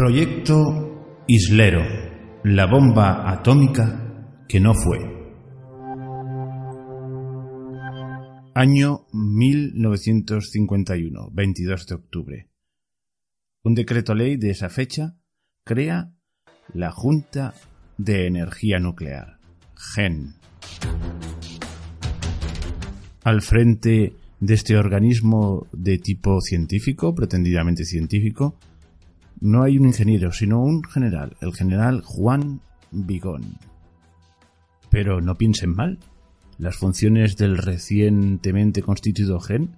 Proyecto Islero, la bomba atómica que no fue. Año 1951, 22 de octubre. Un decreto ley de esa fecha crea la Junta de Energía Nuclear, GEN. Al frente de este organismo de tipo científico, pretendidamente científico, no hay un ingeniero, sino un general, el general Juan Vigón. Pero no piensen mal, las funciones del recientemente constituido GEN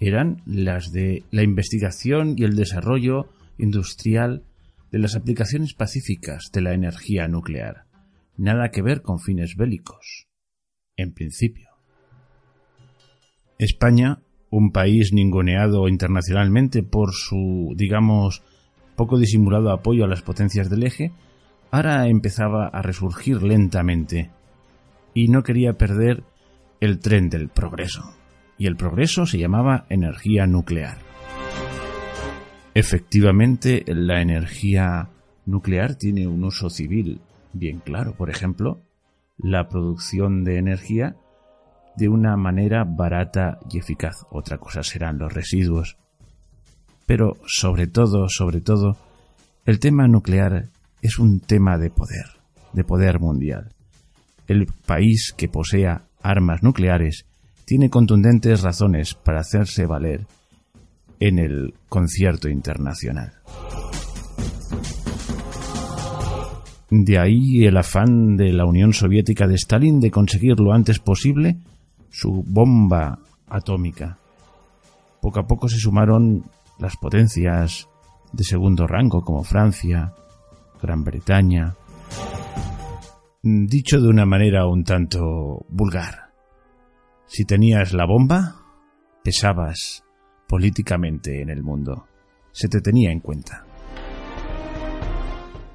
eran las de la investigación y el desarrollo industrial de las aplicaciones pacíficas de la energía nuclear. Nada que ver con fines bélicos. En principio. España, un país ningoneado internacionalmente por su, digamos, poco disimulado apoyo a las potencias del eje, ahora empezaba a resurgir lentamente y no quería perder el tren del progreso. Y el progreso se llamaba energía nuclear. Efectivamente, la energía nuclear tiene un uso civil bien claro. Por ejemplo, la producción de energía de una manera barata y eficaz. Otra cosa serán los residuos. Pero sobre todo, sobre todo, el tema nuclear es un tema de poder, de poder mundial. El país que posea armas nucleares tiene contundentes razones para hacerse valer en el concierto internacional. De ahí el afán de la Unión Soviética de Stalin de conseguir lo antes posible su bomba atómica. Poco a poco se sumaron las potencias de segundo rango como Francia, Gran Bretaña, dicho de una manera un tanto vulgar. Si tenías la bomba, pesabas políticamente en el mundo. Se te tenía en cuenta.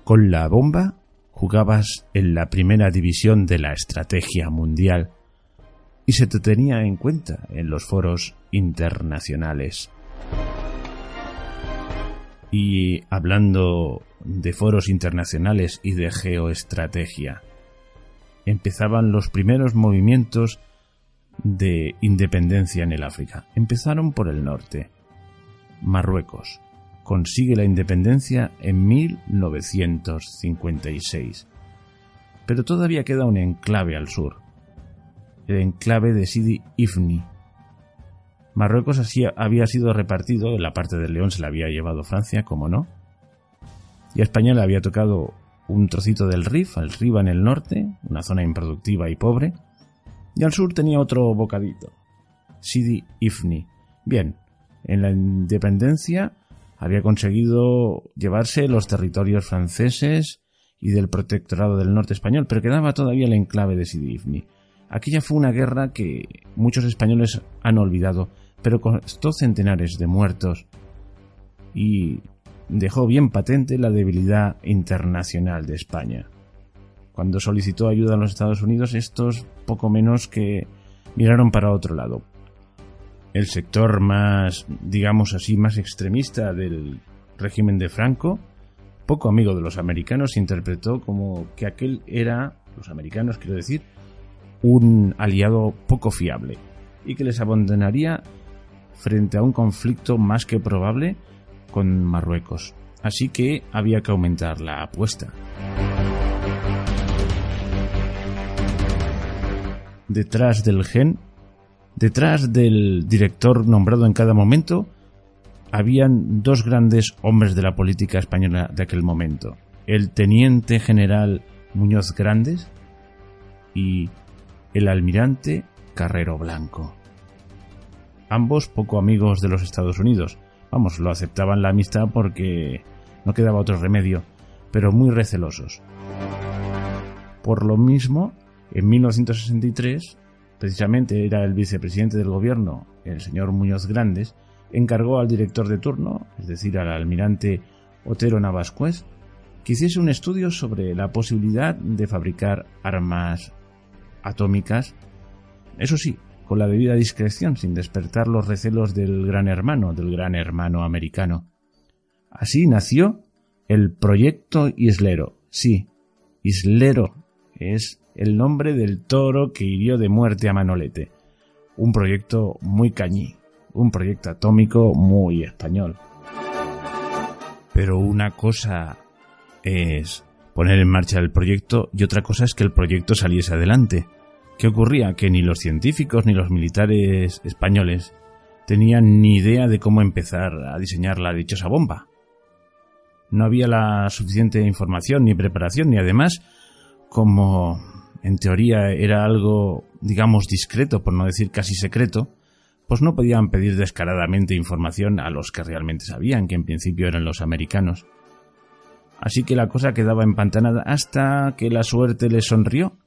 Con la bomba jugabas en la primera división de la estrategia mundial y se te tenía en cuenta en los foros internacionales y hablando de foros internacionales y de geoestrategia. Empezaban los primeros movimientos de independencia en el África. Empezaron por el norte. Marruecos consigue la independencia en 1956. Pero todavía queda un enclave al sur, el enclave de Sidi Ifni, Marruecos así había sido repartido, la parte del León se la había llevado Francia, como no. Y a España le había tocado un trocito del Rif, al Riva en el norte, una zona improductiva y pobre. Y al sur tenía otro bocadito, Sidi Ifni. Bien, en la independencia había conseguido llevarse los territorios franceses y del protectorado del norte español, pero quedaba todavía el enclave de Sidi Ifni. Aquella fue una guerra que muchos españoles han olvidado pero costó centenares de muertos y dejó bien patente la debilidad internacional de España. Cuando solicitó ayuda a los Estados Unidos, estos poco menos que miraron para otro lado. El sector más, digamos así, más extremista del régimen de Franco, poco amigo de los americanos, interpretó como que aquel era, los americanos quiero decir, un aliado poco fiable y que les abandonaría frente a un conflicto más que probable con Marruecos. Así que había que aumentar la apuesta. Detrás del gen, detrás del director nombrado en cada momento, habían dos grandes hombres de la política española de aquel momento. El teniente general Muñoz Grandes y el almirante Carrero Blanco ambos poco amigos de los Estados Unidos. Vamos, lo aceptaban la amistad porque no quedaba otro remedio, pero muy recelosos. Por lo mismo, en 1963, precisamente era el vicepresidente del gobierno, el señor Muñoz Grandes, encargó al director de turno, es decir, al almirante Otero Navascuez, que hiciese un estudio sobre la posibilidad de fabricar armas atómicas, eso sí, con la debida discreción, sin despertar los recelos del gran hermano, del gran hermano americano. Así nació el proyecto Islero. Sí, Islero es el nombre del toro que hirió de muerte a Manolete. Un proyecto muy cañí, un proyecto atómico muy español. Pero una cosa es poner en marcha el proyecto y otra cosa es que el proyecto saliese adelante. ¿Qué ocurría? Que ni los científicos ni los militares españoles tenían ni idea de cómo empezar a diseñar la dichosa bomba. No había la suficiente información ni preparación, ni además, como en teoría era algo, digamos, discreto, por no decir casi secreto, pues no podían pedir descaradamente información a los que realmente sabían, que en principio eran los americanos. Así que la cosa quedaba empantanada hasta que la suerte les sonrió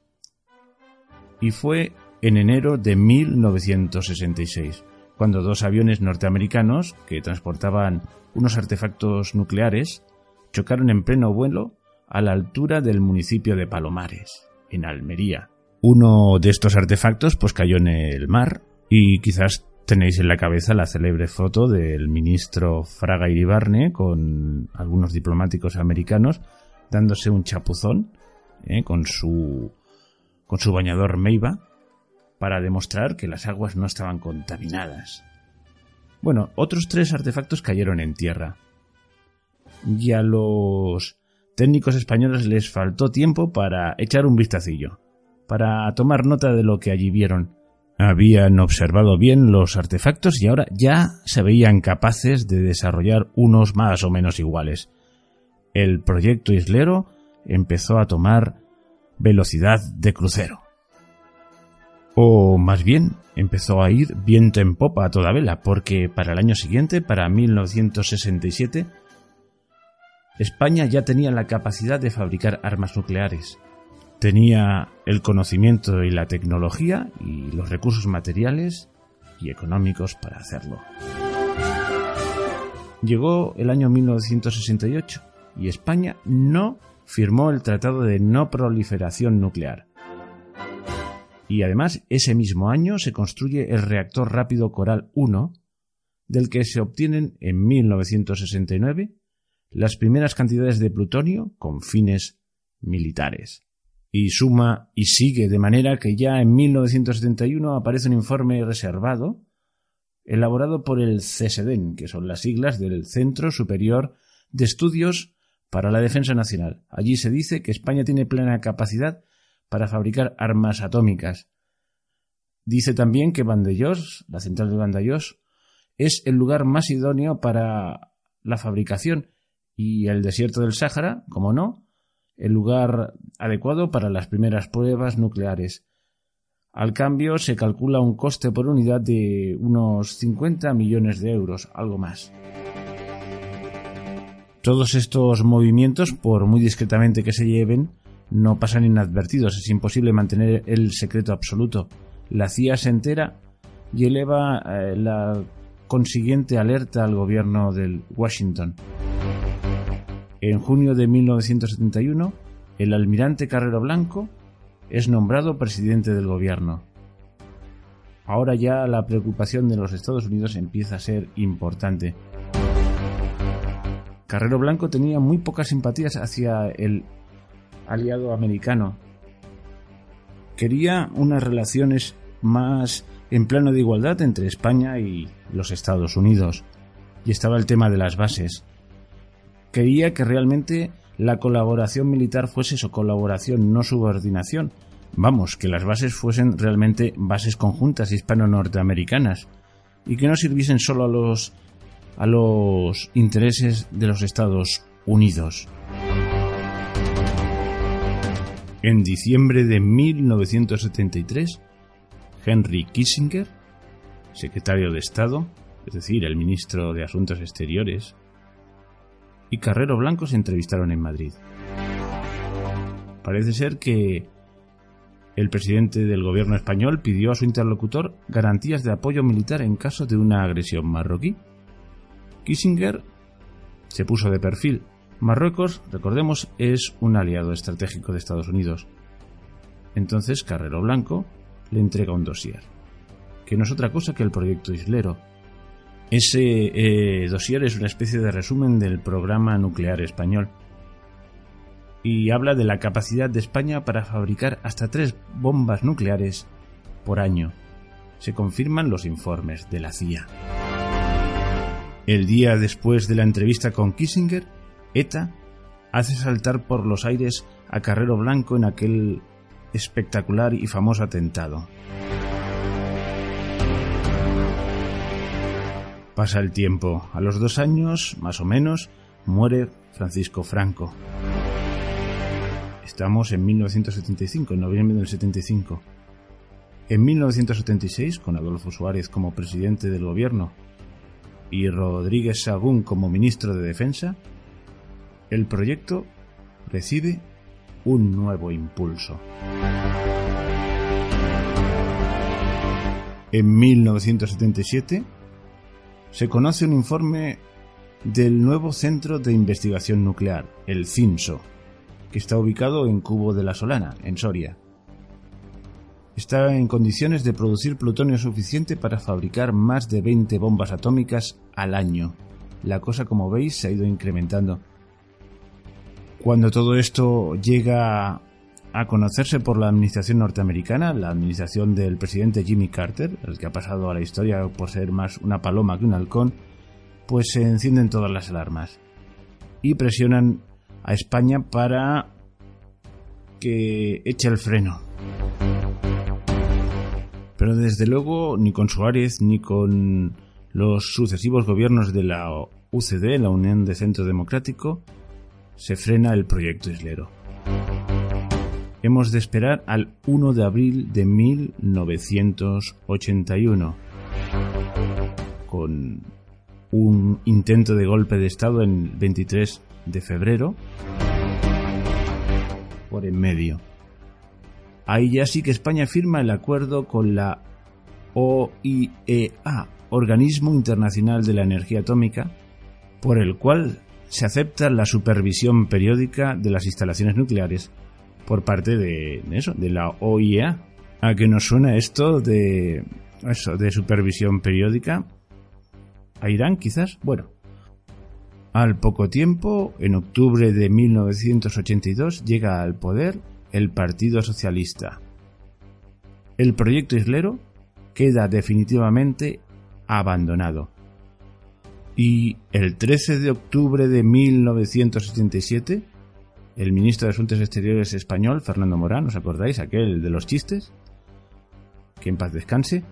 y fue en enero de 1966, cuando dos aviones norteamericanos que transportaban unos artefactos nucleares chocaron en pleno vuelo a la altura del municipio de Palomares, en Almería. Uno de estos artefactos pues cayó en el mar y quizás tenéis en la cabeza la célebre foto del ministro Fraga Iribarne con algunos diplomáticos americanos dándose un chapuzón eh, con su con su bañador Meiba para demostrar que las aguas no estaban contaminadas. Bueno, otros tres artefactos cayeron en tierra. Y a los técnicos españoles les faltó tiempo para echar un vistacillo, para tomar nota de lo que allí vieron. Habían observado bien los artefactos y ahora ya se veían capaces de desarrollar unos más o menos iguales. El proyecto islero empezó a tomar velocidad de crucero. O más bien, empezó a ir viento en popa a toda vela, porque para el año siguiente, para 1967, España ya tenía la capacidad de fabricar armas nucleares. Tenía el conocimiento y la tecnología y los recursos materiales y económicos para hacerlo. Llegó el año 1968 y España no firmó el Tratado de No Proliferación Nuclear. Y además, ese mismo año se construye el reactor rápido Coral 1, del que se obtienen en 1969 las primeras cantidades de plutonio con fines militares. Y suma y sigue, de manera que ya en 1971 aparece un informe reservado elaborado por el CSDEN, que son las siglas del Centro Superior de Estudios para la defensa nacional. Allí se dice que España tiene plena capacidad para fabricar armas atómicas. Dice también que Vandellós, la central de Vandellós, es el lugar más idóneo para la fabricación y el desierto del Sáhara, como no, el lugar adecuado para las primeras pruebas nucleares. Al cambio se calcula un coste por unidad de unos 50 millones de euros, algo más todos estos movimientos, por muy discretamente que se lleven, no pasan inadvertidos. Es imposible mantener el secreto absoluto. La CIA se entera y eleva eh, la consiguiente alerta al gobierno de Washington. En junio de 1971, el almirante Carrero Blanco es nombrado presidente del gobierno. Ahora ya la preocupación de los Estados Unidos empieza a ser importante. Carrero Blanco tenía muy pocas simpatías hacia el aliado americano. Quería unas relaciones más en plano de igualdad entre España y los Estados Unidos. Y estaba el tema de las bases. Quería que realmente la colaboración militar fuese su colaboración, no subordinación. Vamos, que las bases fuesen realmente bases conjuntas hispano-norteamericanas y que no sirviesen solo a los a los intereses de los Estados Unidos. En diciembre de 1973, Henry Kissinger, secretario de Estado, es decir, el ministro de Asuntos Exteriores, y Carrero Blanco se entrevistaron en Madrid. Parece ser que el presidente del gobierno español pidió a su interlocutor garantías de apoyo militar en caso de una agresión marroquí Kissinger se puso de perfil. Marruecos, recordemos, es un aliado estratégico de Estados Unidos. Entonces Carrero Blanco le entrega un dossier, que no es otra cosa que el proyecto islero. Ese eh, dossier es una especie de resumen del programa nuclear español y habla de la capacidad de España para fabricar hasta tres bombas nucleares por año. Se confirman los informes de la CIA. El día después de la entrevista con Kissinger, ETA hace saltar por los aires a Carrero Blanco en aquel espectacular y famoso atentado. Pasa el tiempo. A los dos años, más o menos, muere Francisco Franco. Estamos en 1975, en noviembre del 75. En 1976, con Adolfo Suárez como presidente del gobierno y Rodríguez Sagún como ministro de Defensa, el proyecto recibe un nuevo impulso. En 1977 se conoce un informe del nuevo Centro de Investigación Nuclear, el CINSO, que está ubicado en Cubo de la Solana, en Soria está en condiciones de producir plutonio suficiente para fabricar más de 20 bombas atómicas al año. La cosa, como veis, se ha ido incrementando. Cuando todo esto llega a conocerse por la administración norteamericana, la administración del presidente Jimmy Carter, el que ha pasado a la historia por ser más una paloma que un halcón, pues se encienden todas las alarmas y presionan a España para que eche el freno pero desde luego ni con Suárez ni con los sucesivos gobiernos de la UCD, la Unión de Centro Democrático, se frena el proyecto islero. Hemos de esperar al 1 de abril de 1981, con un intento de golpe de Estado en el 23 de febrero por en medio. Ahí ya sí que España firma el acuerdo con la OIEA, Organismo Internacional de la Energía Atómica, por el cual se acepta la supervisión periódica de las instalaciones nucleares por parte de eso, de la OIEA. ¿A qué nos suena esto de eso, de supervisión periódica? ¿A Irán quizás? Bueno. Al poco tiempo, en octubre de 1982, llega al poder el Partido Socialista. El proyecto islero queda definitivamente abandonado. Y el 13 de octubre de 1977, el ministro de Asuntos Exteriores español, Fernando Morán, ¿os acordáis? Aquel de los chistes, que en paz descanse,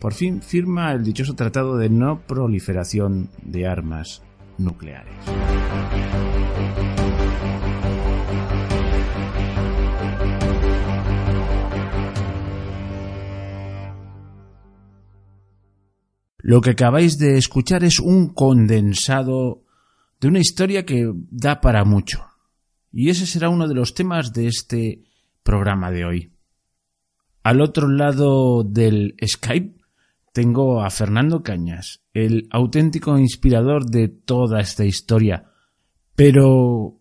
por fin firma el dichoso Tratado de No Proliferación de Armas Nucleares. Lo que acabáis de escuchar es un condensado de una historia que da para mucho. Y ese será uno de los temas de este programa de hoy. Al otro lado del Skype tengo a Fernando Cañas, el auténtico inspirador de toda esta historia. Pero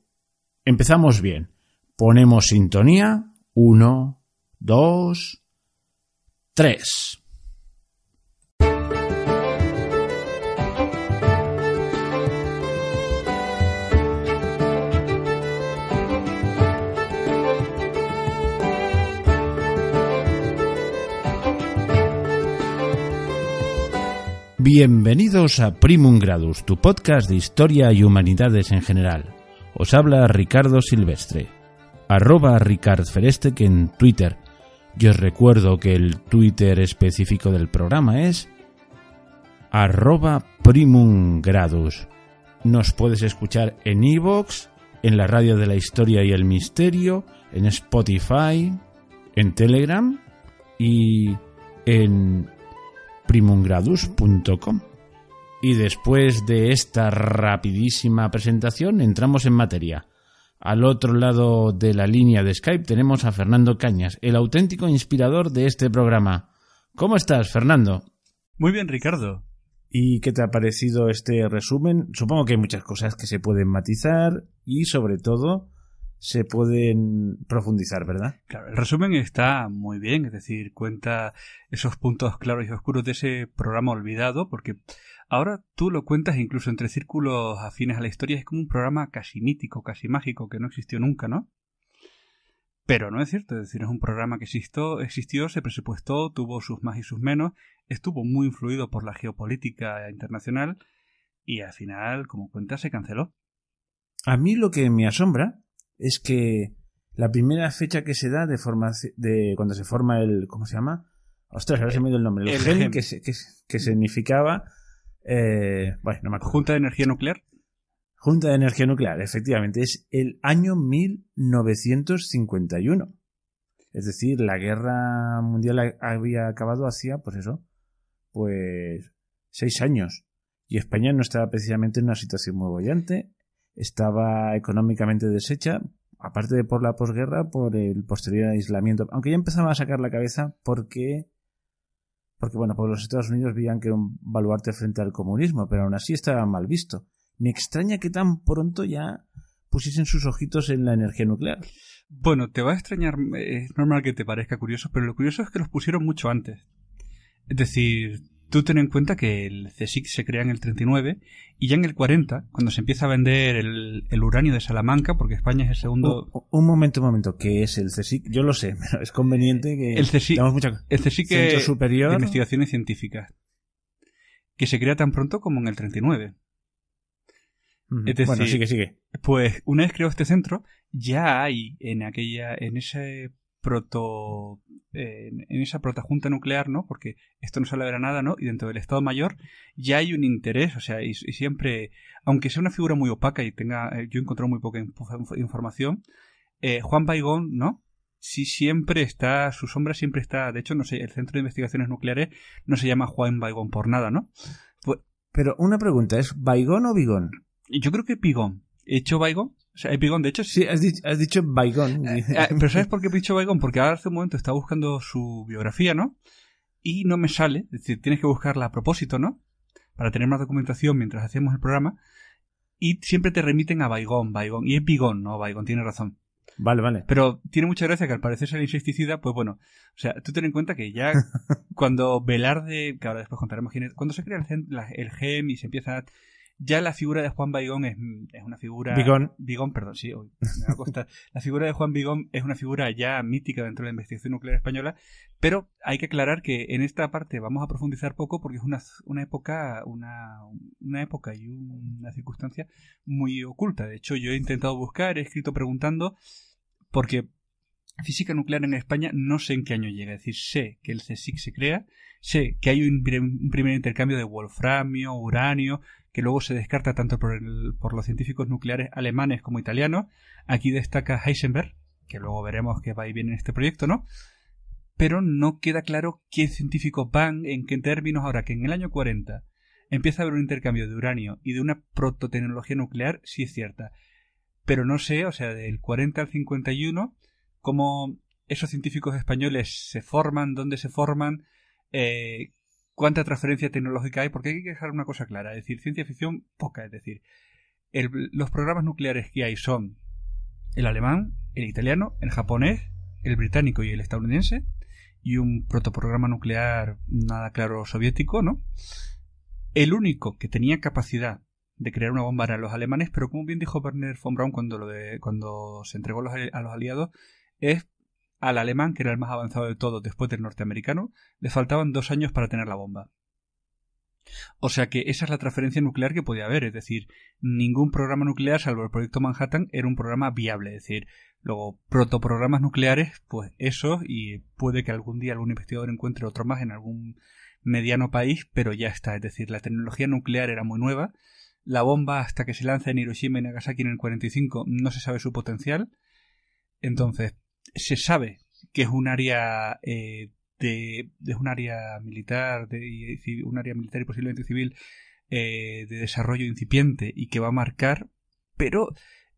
empezamos bien. Ponemos sintonía. Uno, dos, tres. Bienvenidos a Primum Gradus, tu podcast de historia y humanidades en general. Os habla Ricardo Silvestre, arroba Ricard en Twitter. Yo os recuerdo que el Twitter específico del programa es arroba Primum Gradus. Nos puedes escuchar en iVoox, en la radio de la historia y el misterio, en Spotify, en Telegram y en primumgradus.com Y después de esta rapidísima presentación entramos en materia. Al otro lado de la línea de Skype tenemos a Fernando Cañas, el auténtico inspirador de este programa. ¿Cómo estás, Fernando? Muy bien, Ricardo. ¿Y qué te ha parecido este resumen? Supongo que hay muchas cosas que se pueden matizar y sobre todo se pueden profundizar, ¿verdad? Claro, el resumen está muy bien, es decir, cuenta esos puntos claros y oscuros de ese programa olvidado, porque ahora tú lo cuentas incluso entre círculos afines a la historia, es como un programa casi mítico, casi mágico, que no existió nunca, ¿no? Pero no es cierto, es decir, es un programa que existió, existió, se presupuestó, tuvo sus más y sus menos, estuvo muy influido por la geopolítica internacional y al final, como cuenta, se canceló. A mí lo que me asombra es que la primera fecha que se da de, forma de cuando se forma el. ¿Cómo se llama? Ostras, ahora se me ido el nombre. El, gen, e Que, significaba. Eh, bueno, no Junta de Energía Nuclear. Junta de Energía Nuclear, efectivamente. Es el año 1951. Es decir, la guerra mundial había acabado hacía, pues eso, pues seis años. Y España no estaba precisamente en una situación muy bollante estaba económicamente deshecha, aparte de por la posguerra, por el posterior aislamiento. Aunque ya empezaba a sacar la cabeza porque, porque bueno, pues los Estados Unidos veían que era un baluarte frente al comunismo, pero aún así estaba mal visto. Me extraña que tan pronto ya pusiesen sus ojitos en la energía nuclear. Bueno, te va a extrañar, eh, es normal que te parezca curioso, pero lo curioso es que los pusieron mucho antes. Es decir, Tú ten en cuenta que el CSIC se crea en el 39 y ya en el 40, cuando se empieza a vender el, uranio de Salamanca, porque España es el segundo... Un, momento, un momento, ¿qué es el CSIC? Yo lo sé, pero es conveniente que... El CSIC, mucha... el Centro Superior... de Investigaciones Científicas, que se crea tan pronto como en el 39. bueno, sigue, sigue. Pues una vez creado este centro, ya hay en aquella, en ese proto eh, en esa protajunta nuclear, ¿no? Porque esto no sale a nada, ¿no? Y dentro del Estado Mayor ya hay un interés, o sea, y, siempre, aunque sea una figura muy opaca y tenga, eh, yo he muy poca información, eh, Juan Baigón, ¿no? Sí siempre está, su sombra siempre está, de hecho, no sé, el Centro de Investigaciones Nucleares no se llama Juan Baigón por nada, ¿no? Pues, pero una pregunta, ¿es Baigón o Bigón? Yo creo que Pigón. ¿Hecho Baigón? O sea, de hecho. Sí, has dicho, Baigón. Eh, eh, Pero ¿sabes por qué he dicho Baigón? Porque ahora hace un momento estaba buscando su biografía, ¿no? Y no me sale. Es decir, tienes que buscarla a propósito, ¿no? Para tener más documentación mientras hacemos el programa. Y siempre te remiten a Baigón, Baigón. Y Epigón, no, Baigón, tiene razón. Vale, vale. Pero tiene mucha gracia que al parecer sea insecticida, pues bueno, o sea, tú ten en cuenta que ya cuando Velarde, que ahora después contaremos quién es, cuando se crea el, el GEM y se empieza a ya la figura de Juan Vigón mm, es, una figura... Bigón. perdón, sí, hoy me va a la figura de Juan Bigón es una figura ya mítica dentro de la investigación nuclear española, pero hay que aclarar que en esta parte vamos a profundizar poco porque es una, una época una, una época y una circunstancia muy oculta. De hecho, yo he intentado buscar, he escrito preguntando, porque física nuclear en España no sé en qué año llega. Es decir, sé que el CSIC se crea, sé que hay un, primer intercambio de wolframio, uranio, que luego se descarta tanto por, los científicos nucleares alemanes como italianos. Aquí destaca Heisenberg, que luego veremos que va y viene en este proyecto, ¿no? Pero no queda claro qué científicos van, en qué términos, ahora que en el año 40 empieza a haber un intercambio de uranio y de una prototecnología nuclear, sí es cierta. Pero no sé, o sea, del 40 al 51, cómo esos científicos españoles se forman, dónde se forman, eh, cuánta transferencia tecnológica hay, porque hay que dejar una cosa clara, es decir, ciencia ficción poca, es decir, los programas nucleares que hay son el alemán, el italiano, el japonés, el británico y el estadounidense, y un protoprograma nuclear nada claro soviético, ¿no? El único que tenía capacidad de crear una bomba eran los alemanes, pero como bien dijo Werner von Braun cuando, lo cuando se entregó a los aliados, es al alemán, que era el más avanzado de todos después del norteamericano, le faltaban dos años para tener la bomba. O sea que esa es la transferencia nuclear que podía haber, es decir, ningún programa nuclear salvo el proyecto Manhattan era un programa viable, es decir, luego protoprogramas nucleares, pues eso, y puede que algún día algún investigador encuentre otro más en algún mediano país, pero ya está, es decir, la tecnología nuclear era muy nueva, la bomba hasta que se lanza en Hiroshima y Nagasaki en el 45 no se sabe su potencial, entonces se sabe que es un área eh, de, un área militar de, y, un área militar y posiblemente civil eh, de desarrollo incipiente y que va a marcar pero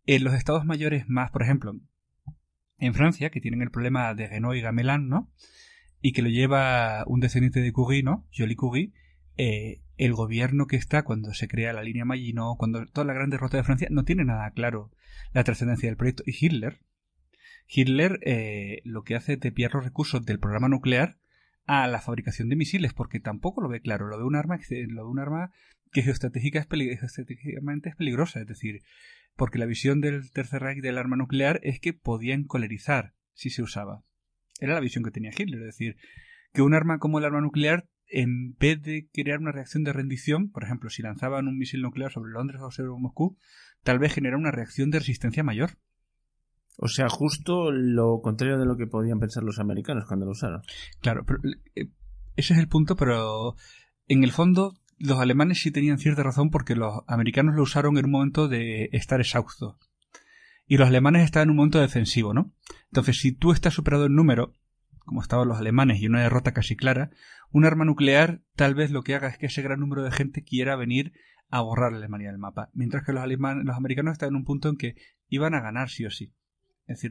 en los estados mayores más por ejemplo en Francia que tienen el problema de Renault y Gamelan, no y que lo lleva un descendiente de Curie no Jolie eh, el gobierno que está cuando se crea la línea Maginot cuando toda la gran derrota de Francia no tiene nada claro la trascendencia del proyecto y Hitler Hitler eh, lo que hace es desviar los recursos del programa nuclear a la fabricación de misiles, porque tampoco lo ve claro, lo ve un arma, lo ve un arma que geostratégicamente es geoestratégicamente es peligrosa, es decir, porque la visión del Tercer Reich del arma nuclear es que podían colerizar si se usaba. Era la visión que tenía Hitler, es decir, que un arma como el arma nuclear, en vez de crear una reacción de rendición, por ejemplo, si lanzaban un misil nuclear sobre Londres o sobre Moscú, tal vez generara una reacción de resistencia mayor. O sea, justo lo contrario de lo que podían pensar los americanos cuando lo usaron. Claro, eh, ese es el punto, pero en el fondo los alemanes sí tenían cierta razón porque los americanos lo usaron en un momento de estar exhaustos. Y los alemanes estaban en un momento defensivo, ¿no? Entonces, si tú estás superado en número, como estaban los alemanes y una derrota casi clara, un arma nuclear tal vez lo que haga es que ese gran número de gente quiera venir a borrar a Alemania del mapa. Mientras que los, alemanes, los americanos estaban en un punto en que iban a ganar sí o sí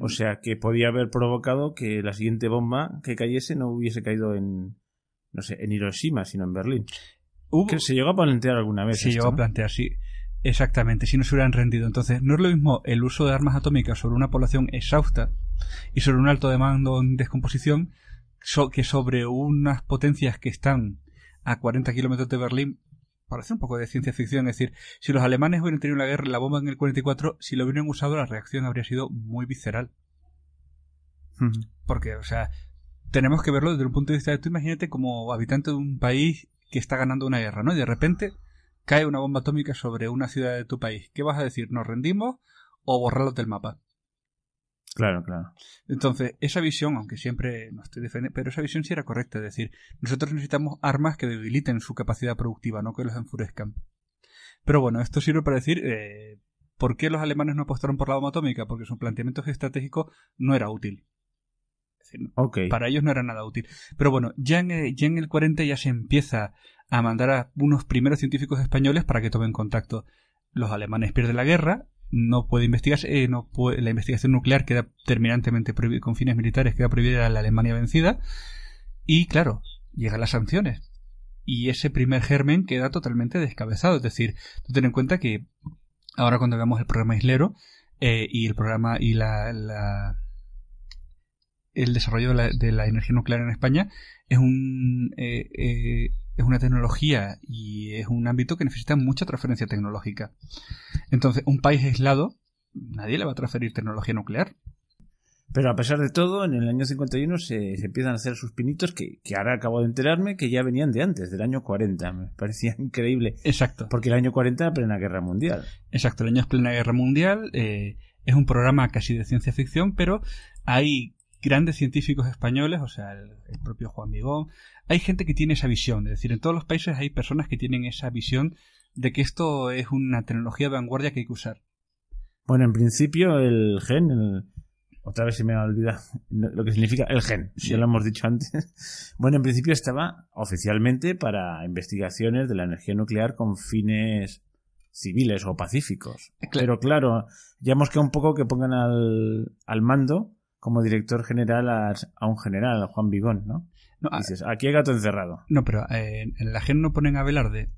o sea, que podía haber provocado que la siguiente bomba que cayese no hubiese caído en, no sé, en Hiroshima, sino en Berlín. se llegó a plantear alguna vez. Se llegó a plantear, sí. Exactamente, si no se hubieran rendido. Entonces, no es lo mismo el uso de armas atómicas sobre una población exhausta y sobre un alto de mando en descomposición que sobre unas potencias que están a 40 kilómetros de Berlín parece un poco de ciencia ficción, es decir, si los alemanes hubieran tenido la guerra la bomba en el 44, si lo hubieran usado, la reacción habría sido muy visceral. Porque, o sea, tenemos que verlo desde un punto de vista de tú imagínate como habitante de un país que está ganando una guerra, ¿no? Y de repente cae una bomba atómica sobre una ciudad de tu país. ¿Qué vas a decir? ¿Nos rendimos o borrarlos del mapa? Claro, claro. Entonces, esa visión, aunque siempre no estoy defendiendo, pero esa visión sí era correcta. Es decir, nosotros necesitamos armas que debiliten su capacidad productiva, no que los enfurezcan. Pero bueno, esto sirve para decir eh, por qué los alemanes no apostaron por la bomba atómica, porque su planteamiento estratégico no era útil. Para ellos no era nada útil. Pero bueno, ya en, eh, ya en el 40 ya se empieza a mandar a unos primeros científicos españoles para que tomen contacto. Los alemanes pierden la guerra no puede investigarse, eh, no puede, la investigación nuclear queda terminantemente prohibida, con fines militares queda prohibida a la Alemania vencida. Y claro, llegan las sanciones. Y ese primer germen queda totalmente descabezado. Es decir, tú ten en cuenta que ahora cuando veamos el programa Islero eh, y el programa y la, el desarrollo de la, energía nuclear en España es un eh, es una tecnología y es un ámbito que necesita mucha transferencia tecnológica. Entonces, un país aislado, nadie le va a transferir tecnología nuclear. Pero a pesar de todo, en el año 51 se, empiezan a hacer sus pinitos que, ahora acabo de enterarme que ya venían de antes, del año 40. Me parecía increíble. Exacto. Porque el año 40 era plena guerra mundial. Exacto, el año es plena guerra mundial. Eh, es un programa casi de ciencia ficción, pero hay grandes científicos españoles, o sea, el, propio Juan Vigón, hay gente que tiene esa visión, es decir, en todos los países hay personas que tienen esa visión de que esto es una tecnología de vanguardia que hay que usar. Bueno, en principio el gen, otra vez se me ha olvidado lo que significa el gen, si ya lo hemos dicho antes. Bueno, en principio estaba oficialmente para investigaciones de la energía nuclear con fines civiles o pacíficos. Claro. Pero claro, ya hemos quedado un poco que pongan al, al mando como director general a, un general, a Juan Vigón, ¿no? no Dices, aquí hay gato encerrado. No, pero eh, en la gen no ponen a Velarde.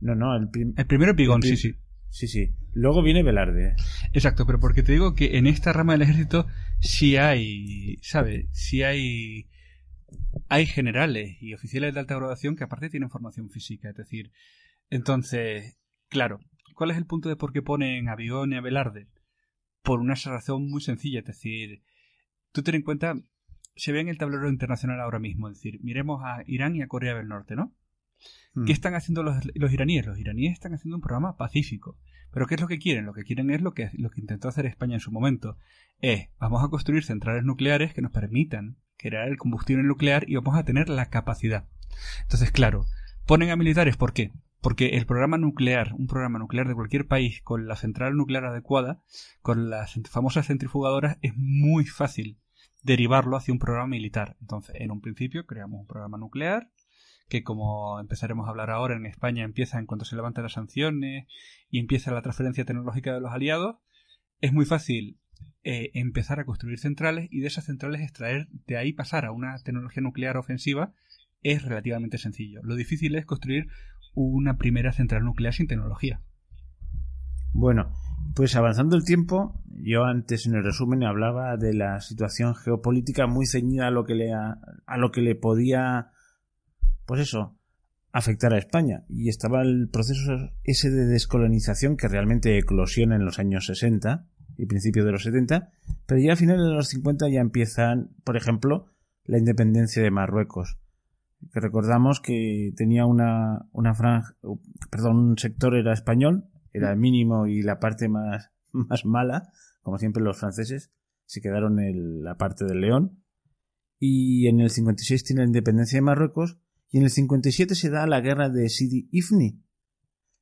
No, no, el, primero es sí, sí. Sí, sí. Luego viene Velarde. Exacto, pero porque te digo que en esta rama del ejército sí hay, ¿sabes? Sí hay hay generales y oficiales de alta graduación que aparte tienen formación física, es decir, entonces, claro, ¿cuál es el punto de por qué ponen a Bigón y a Velarde? por una razón muy sencilla, es decir, tú ten en cuenta, se ve en el tablero internacional ahora mismo, es decir, miremos a Irán y a Corea del Norte, ¿no? ¿Qué mm. están haciendo los, iraníes? Los iraníes están haciendo un programa pacífico. ¿Pero qué es lo que quieren? Lo que quieren es lo que, lo que intentó hacer España en su momento. Es, vamos a construir centrales nucleares que nos permitan crear el combustible nuclear y vamos a tener la capacidad. Entonces, claro, ponen a militares, ¿por qué? Porque el programa nuclear, un programa nuclear de cualquier país con la central nuclear adecuada, con las famosas centrifugadoras, es muy fácil derivarlo hacia un programa militar. Entonces, en un principio creamos un programa nuclear, que como empezaremos a hablar ahora en España empieza en cuanto se levantan las sanciones y empieza la transferencia tecnológica de los aliados, es muy fácil eh, empezar a construir centrales y de esas centrales extraer, de ahí pasar a una tecnología nuclear ofensiva es relativamente sencillo. Lo difícil es construir una primera central nuclear sin tecnología. Bueno, pues avanzando el tiempo, yo antes en el resumen hablaba de la situación geopolítica muy ceñida a lo que le, a, lo que le podía, pues eso, afectar a España. Y estaba el proceso ese de descolonización que realmente eclosiona en los años 60 y principios de los 70, pero ya a finales de los 50 ya empiezan, por ejemplo, la independencia de Marruecos que recordamos que tenía una, una franja, perdón, un sector era español, era el mm. mínimo y la parte más, más mala, como siempre los franceses, se quedaron en la parte del León. Y en el 56 tiene la independencia de Marruecos y en el 57 se da la guerra de Sidi Ifni,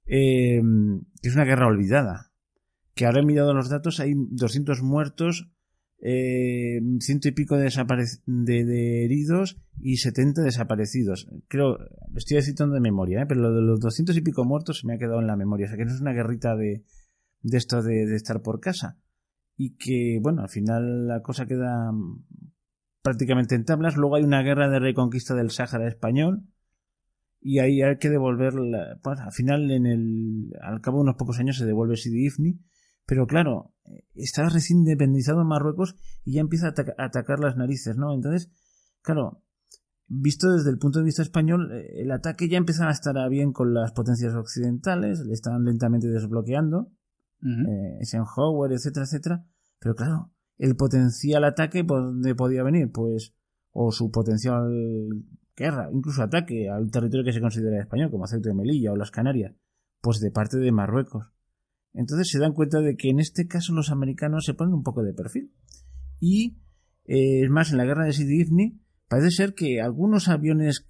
em, que es una guerra olvidada, que ahora he mirado los datos, hay 200 muertos, eh, ciento y pico de, de, heridos y setenta desaparecidos. Creo, lo estoy citando de memoria, ¿eh? pero lo de los doscientos y pico muertos se me ha quedado en la memoria. O sea que no es una guerrita de, de esto de, estar por casa. Y que, bueno, al final la cosa queda mm, prácticamente en tablas. Luego hay una guerra de reconquista del Sáhara español. Y ahí hay que devolver, al final, en el, al cabo de unos pocos años se devuelve Sidi Ifni pero claro, eh, está recién independizado en Marruecos y ya empieza a, atacar las narices, ¿no? Entonces, claro, visto desde el punto de vista español, eh, el ataque ya empezaba a estar bien con las potencias occidentales, le están lentamente desbloqueando, es eh, etcétera, etcétera. Pero claro, el potencial ataque, ¿por dónde podía venir? Pues, o su potencial guerra, incluso ataque al territorio que se considera español, como Ceuta de Melilla o las Canarias, pues de parte de Marruecos. Entonces se dan cuenta de que en este caso los americanos se ponen un poco de perfil. Y eh, es más, en la guerra de Sidney parece ser que algunos aviones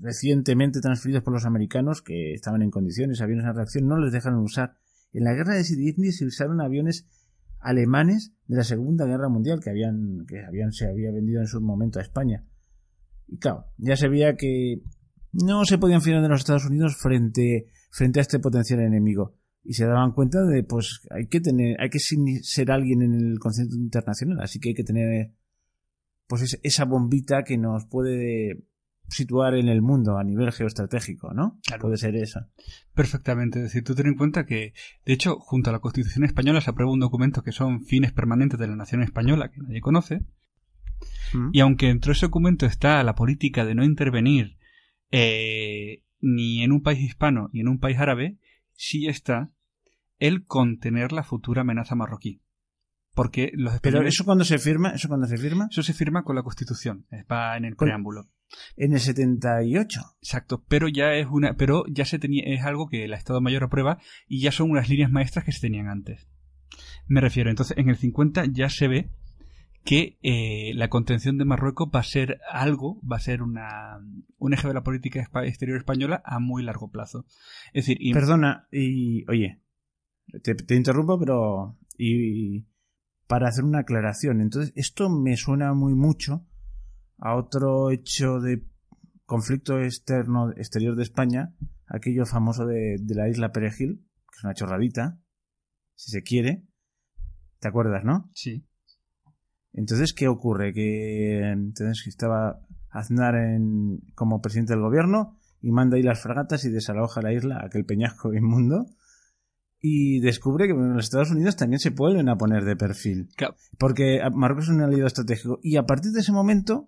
recientemente transferidos por los americanos, que estaban en condiciones, aviones de reacción, no les dejaron usar. En la guerra de Sidney se usaron aviones alemanes de la Segunda Guerra Mundial que habían, que habían se había vendido en su momento a España. Y claro, ya se veía que no se podían fiar de los Estados Unidos frente, frente a este potencial enemigo y se daban cuenta de pues hay que tener hay que ser alguien en el concepto internacional así que hay que tener pues esa bombita que nos puede situar en el mundo a nivel geoestratégico, ¿no? Puede ser eso. Perfectamente. Es decir, tú ten en cuenta que, de hecho, junto a la Constitución Española se aprueba un documento que son fines permanentes de la nación española, que nadie conoce. Mm. Y aunque dentro de ese documento está la política de no intervenir eh, ni en un país hispano ni en un país árabe, sí está el contener la futura amenaza marroquí. Porque los Pero eso cuando se firma, eso cuando se firma. Eso se firma con la Constitución, va en el preámbulo. En el 78. Exacto, pero ya es una, pero ya se tenía, es algo que el Estado Mayor aprueba y ya son unas líneas maestras que se tenían antes. Me refiero, entonces en el 50 ya se ve que eh, la contención de Marruecos va a ser algo, va a ser una, un eje de la política exterior española a muy largo plazo. Es decir, perdona, y oye, te, interrumpo, pero y, para hacer una aclaración, entonces esto me suena muy mucho a otro hecho de conflicto externo exterior de España, aquello famoso de, de la isla Perejil, que es una chorradita, si se quiere. ¿Te acuerdas, no? Sí entonces, ¿qué ocurre? Que em, entonces estaba Aznar como presidente del gobierno y manda ahí las fragatas y desaloja la isla, aquel peñasco inmundo. Y descubre que los Estados Unidos también se vuelven a poner de perfil. Porque ah, Marruecos es un aliado estratégico. Y a partir de ese momento,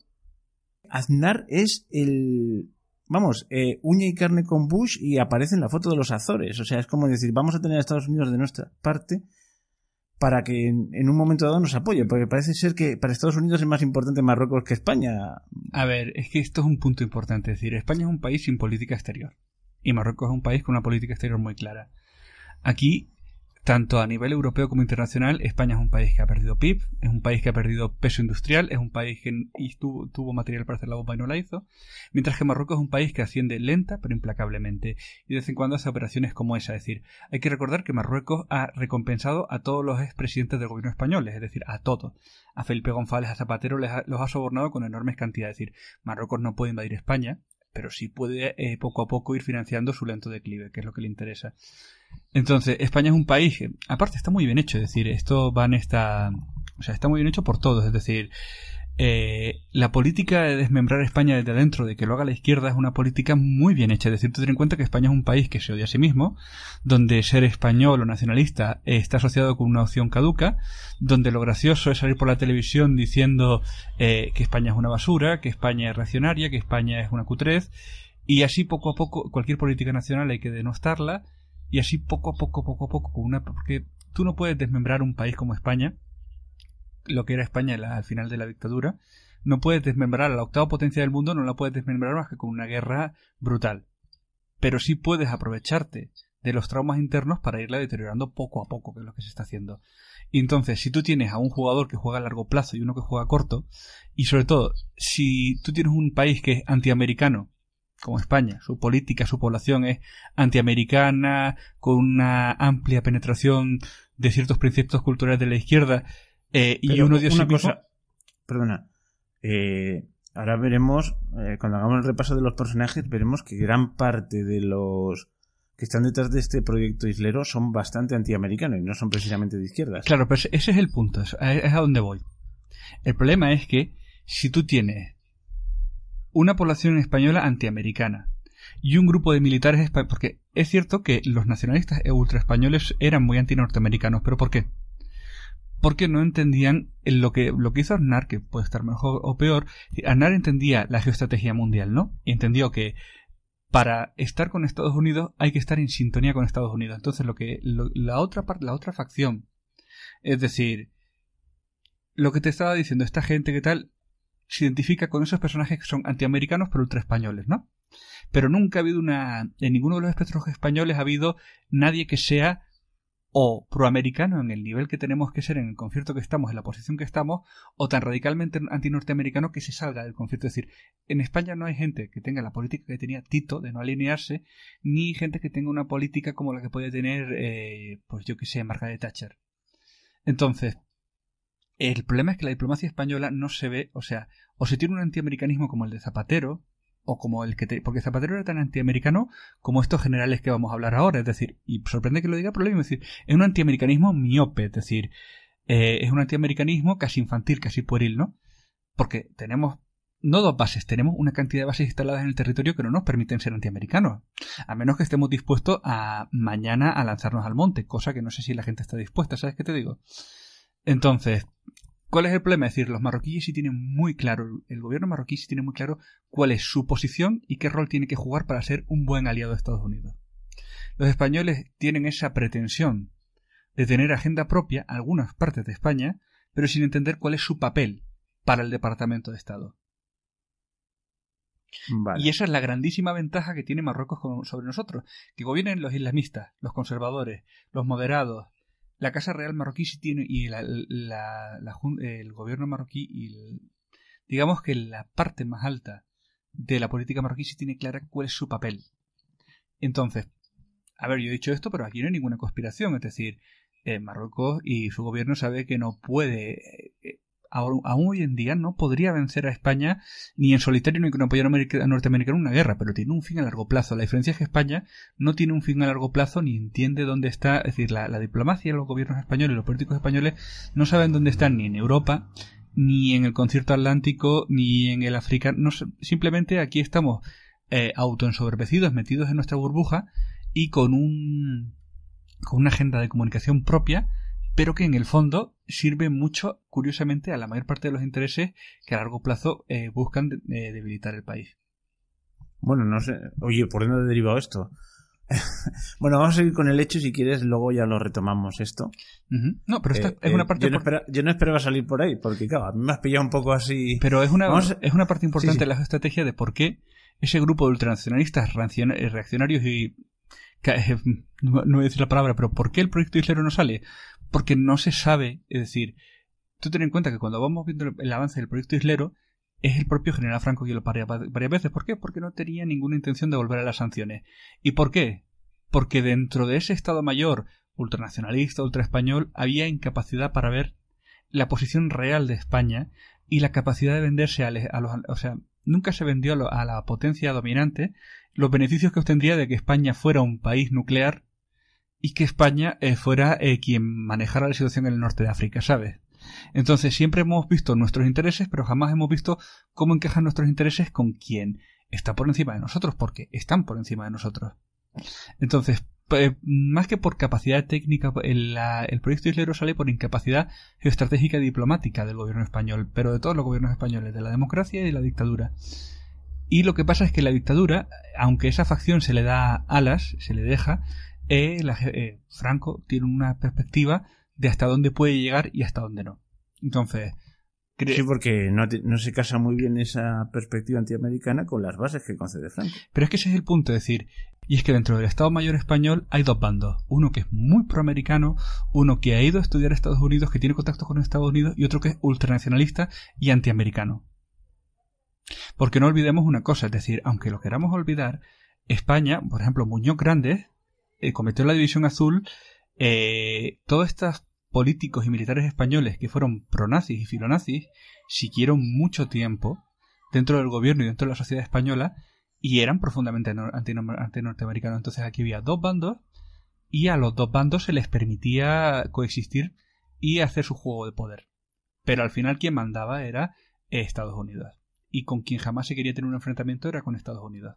Aznar es el. Vamos, eh, uña y carne con Bush y aparece en la foto de los Azores. O sea, es como decir, vamos a tener a Estados Unidos de nuestra parte para que en, un momento dado nos apoye, porque parece ser que para Estados Unidos es más importante Marruecos que España. A ver, es que esto es un punto importante, es decir, España es un país sin política exterior y Marruecos es un país con una política exterior muy clara. Aquí tanto a nivel europeo como internacional, España es un país que ha perdido PIB, es un país que ha perdido peso industrial, es un país que tuvo, material para hacer la bomba y no la hizo, mientras que Marruecos es un país que asciende lenta pero implacablemente y de vez en cuando hace operaciones como esa. Es decir, hay que recordar que Marruecos ha recompensado a todos los expresidentes del gobierno español, es decir, a todos. A Felipe González, a Zapatero les los ha sobornado con enormes cantidades. Es decir, Marruecos no puede invadir España, pero sí puede eh, poco a poco ir financiando su lento declive, que es lo que le interesa. Entonces, España es un país, aparte está muy bien hecho, es decir, esto va en esta, o sea, está muy bien hecho por todos, es decir, eh, la política de desmembrar España desde adentro, de que lo haga la izquierda, es una política muy bien hecha. Es decir, tú en cuenta que España es un país que se odia a sí mismo, donde ser español o nacionalista está asociado con una opción caduca, donde lo gracioso es salir por la televisión diciendo eh, que España es una basura, que España es reaccionaria, que España es una cutrez, y así poco a poco cualquier política nacional hay que denostarla, y así poco a poco, poco a poco, con una... porque tú no puedes desmembrar un país como España lo que era España al final de la dictadura, no puedes desmembrar a la octava potencia del mundo, no la puedes desmembrar más que con una guerra brutal. Pero sí puedes aprovecharte de los traumas internos para irla deteriorando poco a poco, que es lo que se está haciendo. Y entonces, si tú tienes a un jugador que juega a largo plazo y uno que juega corto, y sobre todo, si tú tienes un país que es antiamericano, como España, su política, su población es antiamericana, con una amplia penetración de ciertos principios culturales de la izquierda, eh, y uno dio una cosa. Perdona. Eh, ahora veremos, eh, cuando hagamos el repaso de los personajes, veremos que gran parte de los que están detrás de este proyecto islero son bastante antiamericanos y no son precisamente de izquierdas. Claro, pero ese es el punto, es a donde voy. El problema es que si tú tienes una población española antiamericana y un grupo de militares porque es cierto que los nacionalistas ultraespañoles eran muy anti norteamericanos pero ¿por qué? porque no entendían lo que, lo que hizo Arnar que puede estar mejor o peor. Arnar entendía la geoestrategia mundial, ¿no? Y entendió que para estar con Estados Unidos hay que estar en sintonía con Estados Unidos. Entonces, lo que la otra parte, la otra facción, es decir, lo que te estaba diciendo esta gente que tal se identifica con esos personajes que son antiamericanos pero ultra españoles, ¿no? Pero nunca ha habido una en ninguno de los espectros españoles ha habido nadie que sea o proamericano en el nivel que tenemos que ser en el concierto que estamos, en la posición que estamos, o tan radicalmente antinorteamericano que se salga del concierto. Es decir, en España no hay gente que tenga la política que tenía Tito de no alinearse, ni gente que tenga una política como la que puede tener, eh, pues yo que sé, Margaret Thatcher. Entonces, el problema es que la diplomacia española no se ve, o sea, o se tiene un antiamericanismo como el de Zapatero, o como el que... porque Zapatero era tan antiamericano como estos generales que vamos a hablar ahora. Es decir, y sorprende que lo diga, pero es decir, es un antiamericanismo miope, es decir, eh, es un antiamericanismo casi infantil, casi pueril, ¿no? Porque tenemos no dos bases, tenemos una cantidad de bases instaladas en el territorio que no nos permiten ser antiamericanos, a menos que estemos dispuestos a mañana a lanzarnos al monte, cosa que no sé si la gente está dispuesta, ¿sabes qué te digo? Entonces, ¿Cuál es el problema? Es decir, los marroquíes sí tienen muy claro, el gobierno marroquí sí tiene muy claro cuál es su posición y qué rol tiene que jugar para ser un buen aliado de Estados Unidos. Los españoles tienen esa pretensión de tener agenda propia, algunas partes de España, pero sin entender cuál es su papel para el Departamento de Estado. Y esa es la grandísima ventaja que tiene Marruecos sobre nosotros, que gobiernen los islamistas, los conservadores, los moderados, la Casa Real marroquí sí tiene, y el gobierno marroquí, y digamos que la parte más alta de la política marroquí sí tiene clara cuál es su papel. Entonces, a ver, yo he dicho esto, pero aquí no hay ninguna conspiración, es decir, eh, Marruecos y su gobierno sabe que no puede eh, eh, aún hoy en día no podría vencer a España ni en solitario ni con un apoyo norteamericano en una guerra, pero tiene un fin a largo plazo. La diferencia es que España no tiene un fin a largo plazo ni entiende dónde está, es decir, la, diplomacia, los gobiernos españoles, los políticos españoles no saben dónde están ni en Europa, ni en el concierto atlántico, ni en el África. simplemente aquí estamos eh, metidos en nuestra burbuja y con un con una agenda de comunicación propia, pero que en el fondo sirve mucho, curiosamente, a la mayor parte de los intereses que a largo plazo eh, buscan eh, debilitar el país. Bueno, no sé. Oye, ¿por dónde ha derivado esto? bueno, vamos a seguir con el hecho si quieres, luego ya lo retomamos esto. No, pero esta eh, es una parte... Yo no, espero yo salir por ahí, porque claro, me has pillado un poco así... Pero es una, es una parte importante de la estrategia de por qué ese grupo de ultranacionalistas reaccionarios y no, no, voy a decir la palabra, pero ¿por qué el proyecto islero no sale? porque no se sabe, es decir, tú ten en cuenta que cuando vamos viendo el, avance del proyecto islero, es el propio general Franco quien lo paría varias veces. ¿Por qué? Porque no tenía ninguna intención de volver a las sanciones. ¿Y por qué? Porque dentro de ese Estado Mayor ultranacionalista, ultraespañol, había incapacidad para ver la posición real de España y la capacidad de venderse a los... O sea, nunca se vendió a la potencia dominante los beneficios que obtendría de que España fuera un país nuclear y que España eh, fuera eh, quien manejara la situación en el norte de África, ¿sabes? Entonces siempre hemos visto nuestros intereses, pero jamás hemos visto cómo encajan nuestros intereses con quien está por encima de nosotros, porque están por encima de nosotros. Entonces, eh, más que por capacidad técnica, el, proyecto islero sale por incapacidad geoestratégica y diplomática del gobierno español, pero de todos los gobiernos españoles, de la democracia y de la dictadura. Y lo que pasa es que la dictadura, aunque esa facción se le da alas, se le deja, eh, eh, Franco tiene una perspectiva de hasta dónde puede llegar y hasta dónde no. Entonces, Sí, porque no, se casa muy bien esa perspectiva antiamericana con las bases que concede Franco. Pero es que ese es el punto, es decir, y es que dentro del Estado Mayor español hay dos bandos, uno que es muy proamericano, uno que ha ido a estudiar a Estados Unidos, que tiene contacto con Estados Unidos, y otro que es ultranacionalista y antiamericano. Porque no olvidemos una cosa, es decir, aunque lo queramos olvidar, España, por ejemplo, Muñoz Grande eh, cometió la División Azul, eh, todos estos políticos y militares españoles que fueron pronazis y filonazis siguieron mucho tiempo dentro del gobierno y dentro de la sociedad española y eran profundamente norteamericanos. Entonces aquí había dos bandos y a los dos bandos se les permitía coexistir y hacer su juego de poder. Pero al final quien mandaba era Estados Unidos. Y con quien jamás se quería tener un enfrentamiento era con Estados Unidos.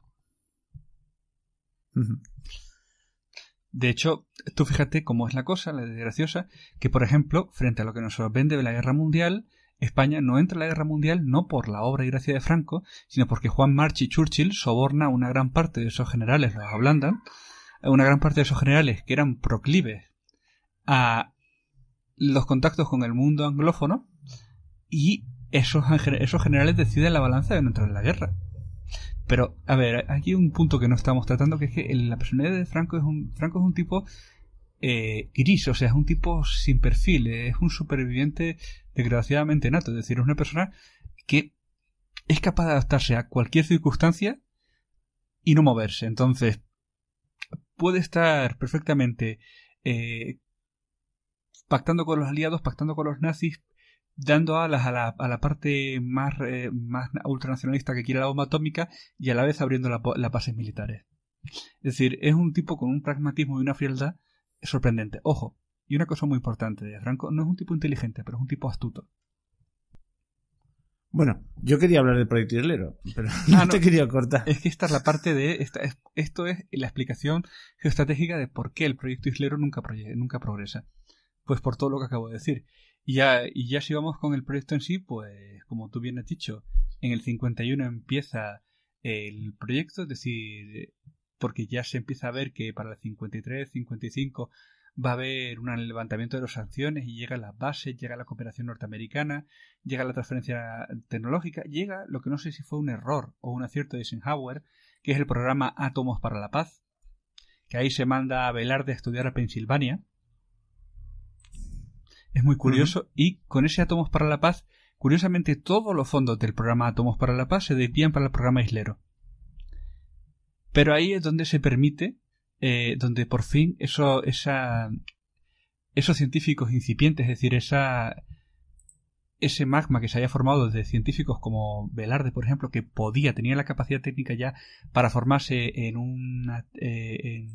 De hecho, tú fíjate cómo es la cosa, la desgraciosa, que por ejemplo, frente a lo que nos sorprende de la guerra mundial, España no entra en la guerra mundial no por la obra y gracia de Franco, sino porque Juan March y Churchill soborna a una gran parte de esos generales, los ablandan, a una gran parte de esos generales que eran proclives a los contactos con el mundo anglófono, y esos, esos generales deciden la balanza de no entrar en la guerra. Pero, a ver, aquí un punto que no estamos tratando, que es que la personalidad de Franco es un, Franco es un tipo eh, gris, o sea, es un tipo sin perfil, es un superviviente desgraciadamente nato, es decir, es una persona que es capaz de adaptarse a cualquier circunstancia y no moverse. Entonces, puede estar perfectamente eh, pactando con los aliados, pactando con los nazis, dando alas a la, a la parte más, más, ultranacionalista que quiere la bomba atómica y a la vez abriendo las bases militares. Es decir, es un tipo con un pragmatismo y una frialdad sorprendente. Ojo, y una cosa muy importante de Franco, no es un tipo inteligente, pero es un tipo astuto. Bueno, yo quería hablar del proyecto islero pero ah, no, te quería cortar. Es que esta es la parte de... Esta, esto es la explicación geoestratégica de por qué el proyecto islero nunca, nunca progresa. Pues por todo lo que acabo de decir. Y ya, y ya si vamos con el proyecto en sí, pues como tú bien has dicho, en el 51 empieza el proyecto, es decir, porque ya se empieza a ver que para el 53, 55 va a haber un levantamiento de las sanciones y llega las bases, llega la cooperación norteamericana, llega la transferencia tecnológica, llega lo que no sé si fue un error o un acierto de Eisenhower, que es el programa Átomos para la Paz, que ahí se manda a Velarde a estudiar a Pensilvania es muy curioso y con ese Átomos para la Paz, curiosamente todos los fondos del programa Átomos para la Paz se desvían para el programa Islero. Pero ahí es donde se permite, eh, donde por fin eso, esa, esos científicos incipientes, es decir, esa, ese magma que se haya formado desde científicos como Velarde, por ejemplo, que podía, tenía la capacidad técnica ya para formarse en una, eh,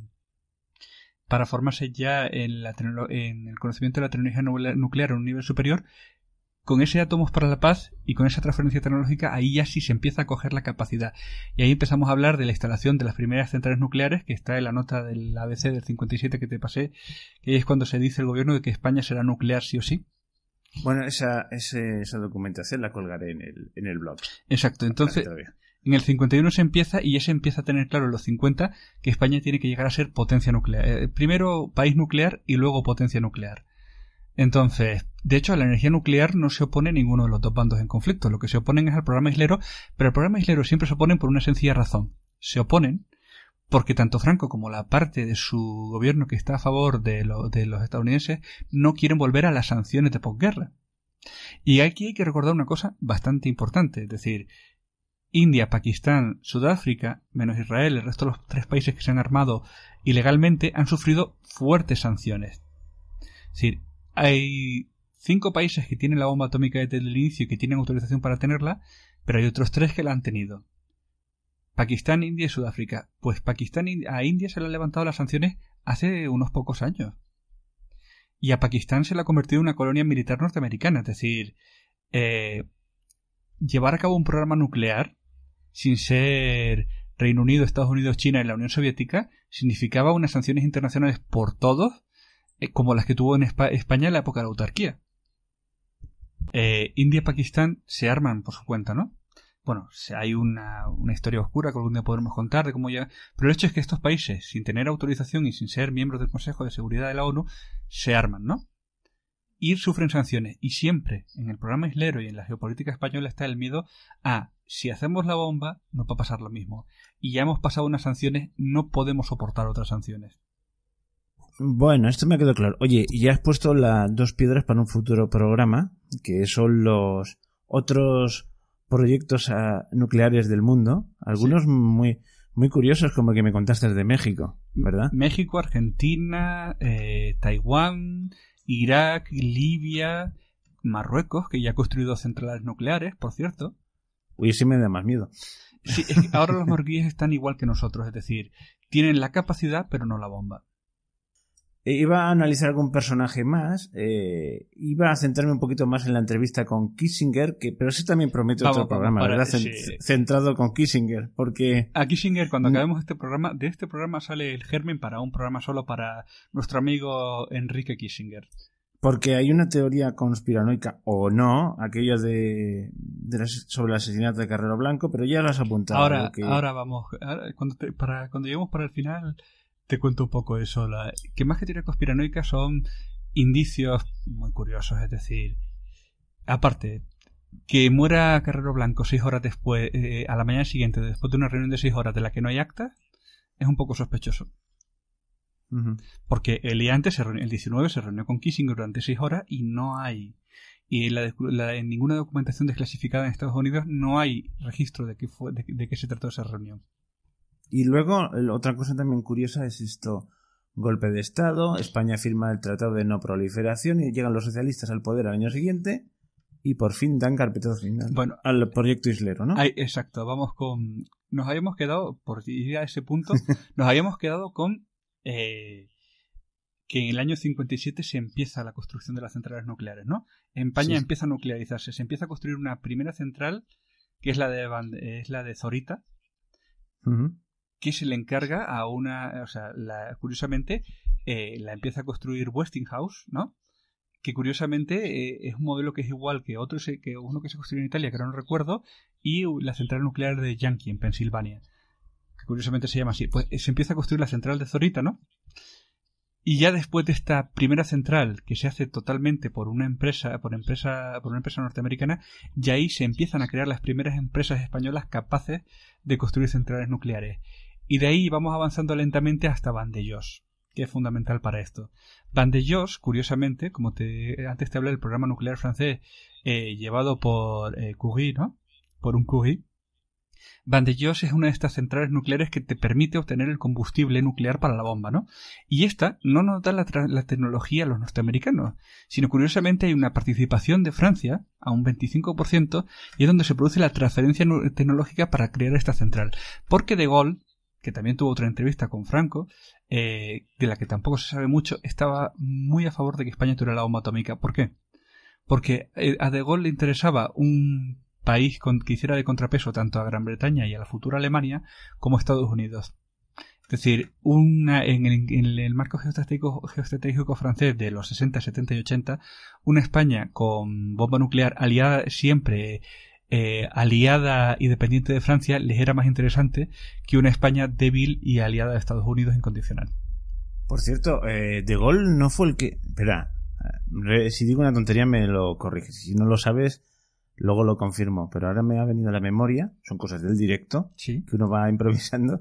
para formarse ya en, en el conocimiento de la tecnología nuclear a un nivel superior, con ese átomos para la paz y con esa transferencia tecnológica, ahí ya sí se empieza a coger la capacidad. Y ahí empezamos a hablar de la instalación de las primeras centrales nucleares, que está en la nota del ABC del 57 que te pasé, que es cuando se dice el gobierno de que España será nuclear sí o sí. Bueno, esa, documentación la colgaré en el, en el blog. Exacto, entonces... En el 51 se empieza y ya se empieza a tener claro en los 50 que España tiene que llegar a ser potencia nuclear. Eh, primero país nuclear y luego potencia nuclear. Entonces, de hecho, a la energía nuclear no se opone ninguno de los dos bandos en conflicto. Lo que se oponen es al programa islero, pero el programa islero siempre se oponen por una sencilla razón. Se oponen porque tanto Franco como la parte de su gobierno que está a favor de, de los estadounidenses no quieren volver a las sanciones de posguerra. Y aquí hay que recordar una cosa bastante importante, es decir, India, Pakistán, Sudáfrica, menos Israel, el resto de los tres países que se han armado ilegalmente han sufrido fuertes sanciones. Es decir, hay cinco países que tienen la bomba atómica desde el inicio y que tienen autorización para tenerla, pero hay otros tres que la han tenido. Pakistán, India y Sudáfrica. Pues Pakistán a India se le han levantado las sanciones hace unos pocos años. Y a Pakistán se le ha convertido en una colonia militar norteamericana. Es decir, eh, llevar a cabo un programa nuclear sin ser Reino Unido, Estados Unidos, China y la Unión Soviética, significaba unas sanciones internacionales por todos, eh, como las que tuvo en España en la época de la autarquía. Eh, India y Pakistán se arman por su cuenta, ¿no? Bueno, hay una, una, historia oscura que algún día podremos contar de cómo ya. Pero el hecho es que estos países, sin tener autorización y sin ser miembros del Consejo de Seguridad de la ONU, se arman, ¿no? Y sufren sanciones. Y siempre en el programa islero y en la geopolítica española está el miedo a si hacemos la bomba, nos va a pasar lo mismo. Y ya hemos pasado unas sanciones, no podemos soportar otras sanciones. Bueno, esto me quedó claro. Oye, ya has puesto las dos piedras para un futuro programa, que son los otros proyectos ah, nucleares del mundo, algunos muy, muy curiosos como el que me contaste de México, ¿verdad? México, Argentina, eh, Taiwán, Irak, Libia, Marruecos, que ya ha construido centrales nucleares, por cierto. Uy, sí me da más miedo. Sí, ahora los morguíes están igual que nosotros, es decir, tienen la capacidad pero no la bomba. Eh, iba a analizar algún personaje más, eh, iba a centrarme un poquito más en la entrevista con Kissinger, que, pero sí también promete otro programa, ¿verdad? Centrado con Kissinger, porque... A Kissinger, cuando mm. acabemos este programa, de este programa sale el germen para un programa solo para nuestro amigo Enrique Kissinger. Porque hay una teoría conspiranoica, o no, aquella de, sobre el asesinato de Carrero Blanco, pero ya lo has apuntado. Ahora, ahora vamos, cuando, para, cuando lleguemos para el final, te cuento un poco eso. La, que más que teoría conspiranoica son indicios muy curiosos, es decir, aparte, que muera Carrero Blanco seis horas después, eh, a la mañana siguiente, después de una reunión de seis horas de la que no hay acta, es un poco sospechoso. Porque el día antes, el 19, se reunió con Kissinger durante seis horas y no hay. Y en, ninguna documentación desclasificada en Estados Unidos no hay registro de qué, fue, de, qué se trató esa reunión. Y luego, otra cosa también curiosa es esto golpe de Estado, España firma el Tratado de No Proliferación y llegan los socialistas al poder al año siguiente y por fin dan carpetazo final al proyecto islero, ¿no? exacto, vamos con... Nos habíamos quedado, por ir a ese punto, nos habíamos quedado con eh, que en el año 57 se empieza la construcción de las centrales nucleares, ¿no? España empieza a nuclearizarse, se empieza a construir una primera central que es la de, es la de Zorita, que se le encarga a una, o sea, curiosamente, eh, la empieza a construir Westinghouse, ¿no? Que curiosamente eh, es un modelo que es igual que otro que uno que se construyó en Italia, que no recuerdo, y la central nuclear de Yankee en Pensilvania curiosamente se llama así, pues eh, se empieza a construir la central de Zorita, ¿no? Y ya después de esta primera central, que se hace totalmente por una empresa, por empresa, por una empresa norteamericana, ya ahí se empiezan a crear las primeras empresas españolas capaces de construir centrales nucleares. Y de ahí vamos avanzando lentamente hasta Vandellós, que es fundamental para esto. Vandellós, curiosamente, como te, antes te hablé del programa nuclear francés eh, llevado por eh, ¿no? Por un Curie, Vandellós es una de estas centrales nucleares que te permite obtener el combustible nuclear para la bomba, ¿no? Y esta no nos da la, tecnología a los norteamericanos, sino curiosamente hay una participación de Francia a un 25% y es donde se produce la transferencia tecnológica para crear esta central. Porque De Gaulle, que también tuvo otra entrevista con Franco, eh, de la que tampoco se sabe mucho, estaba muy a favor de que España tuviera la bomba atómica. ¿Por qué? Porque eh, a De Gaulle le interesaba un país que hiciera de contrapeso tanto a Gran Bretaña y a la futura Alemania como a Estados Unidos. Es decir, una, en, el marco geostratégico geoestratégico, francés de los 60, 70 y 80, una España con bomba nuclear aliada siempre eh, aliada y dependiente de Francia les era más interesante que una España débil y aliada de Estados Unidos incondicional. Por cierto, eh, De Gaulle no fue el que... Espera, eh, si digo una tontería me lo corriges. Si no lo sabes, Luego lo confirmo, pero ahora me ha venido a la memoria, son cosas del directo, que uno va improvisando.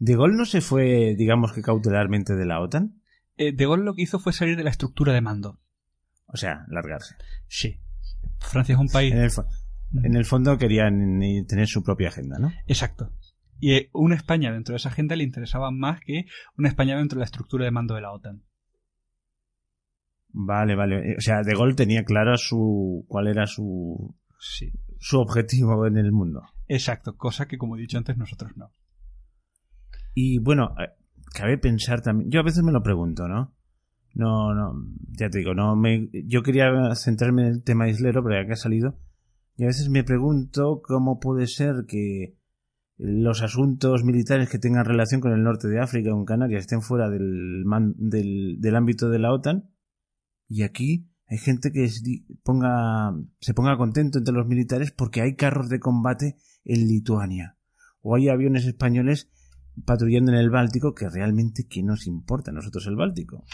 ¿De Gaulle no se fue, digamos que cautelarmente de la OTAN? Eh, de Gaulle lo que hizo fue salir de la estructura de mando. O sea, largarse. Sí. Francia es un país... En el, fondo querían tener su propia agenda, ¿no? Exacto. Y eh, una España dentro de esa agenda le interesaba más que una España dentro de la estructura de mando de la OTAN. Vale, vale. O sea, De Gaulle tenía claro su cuál era su sí. su objetivo en el mundo. Exacto, cosa que como he dicho antes nosotros no. Y bueno, eh, cabe pensar también, yo a veces me lo pregunto, ¿no? No, no, ya te digo, no me, yo quería centrarme en el tema islero, pero ya que ha salido, y a veces me pregunto cómo puede ser que los asuntos militares que tengan relación con el norte de África o con Canarias estén fuera del, del, del ámbito de la OTAN y aquí hay gente que se ponga contento entre los militares porque hay carros de combate en Lituania o hay aviones españoles patrullando en el Báltico que realmente ¿qué nos importa a nosotros el Báltico?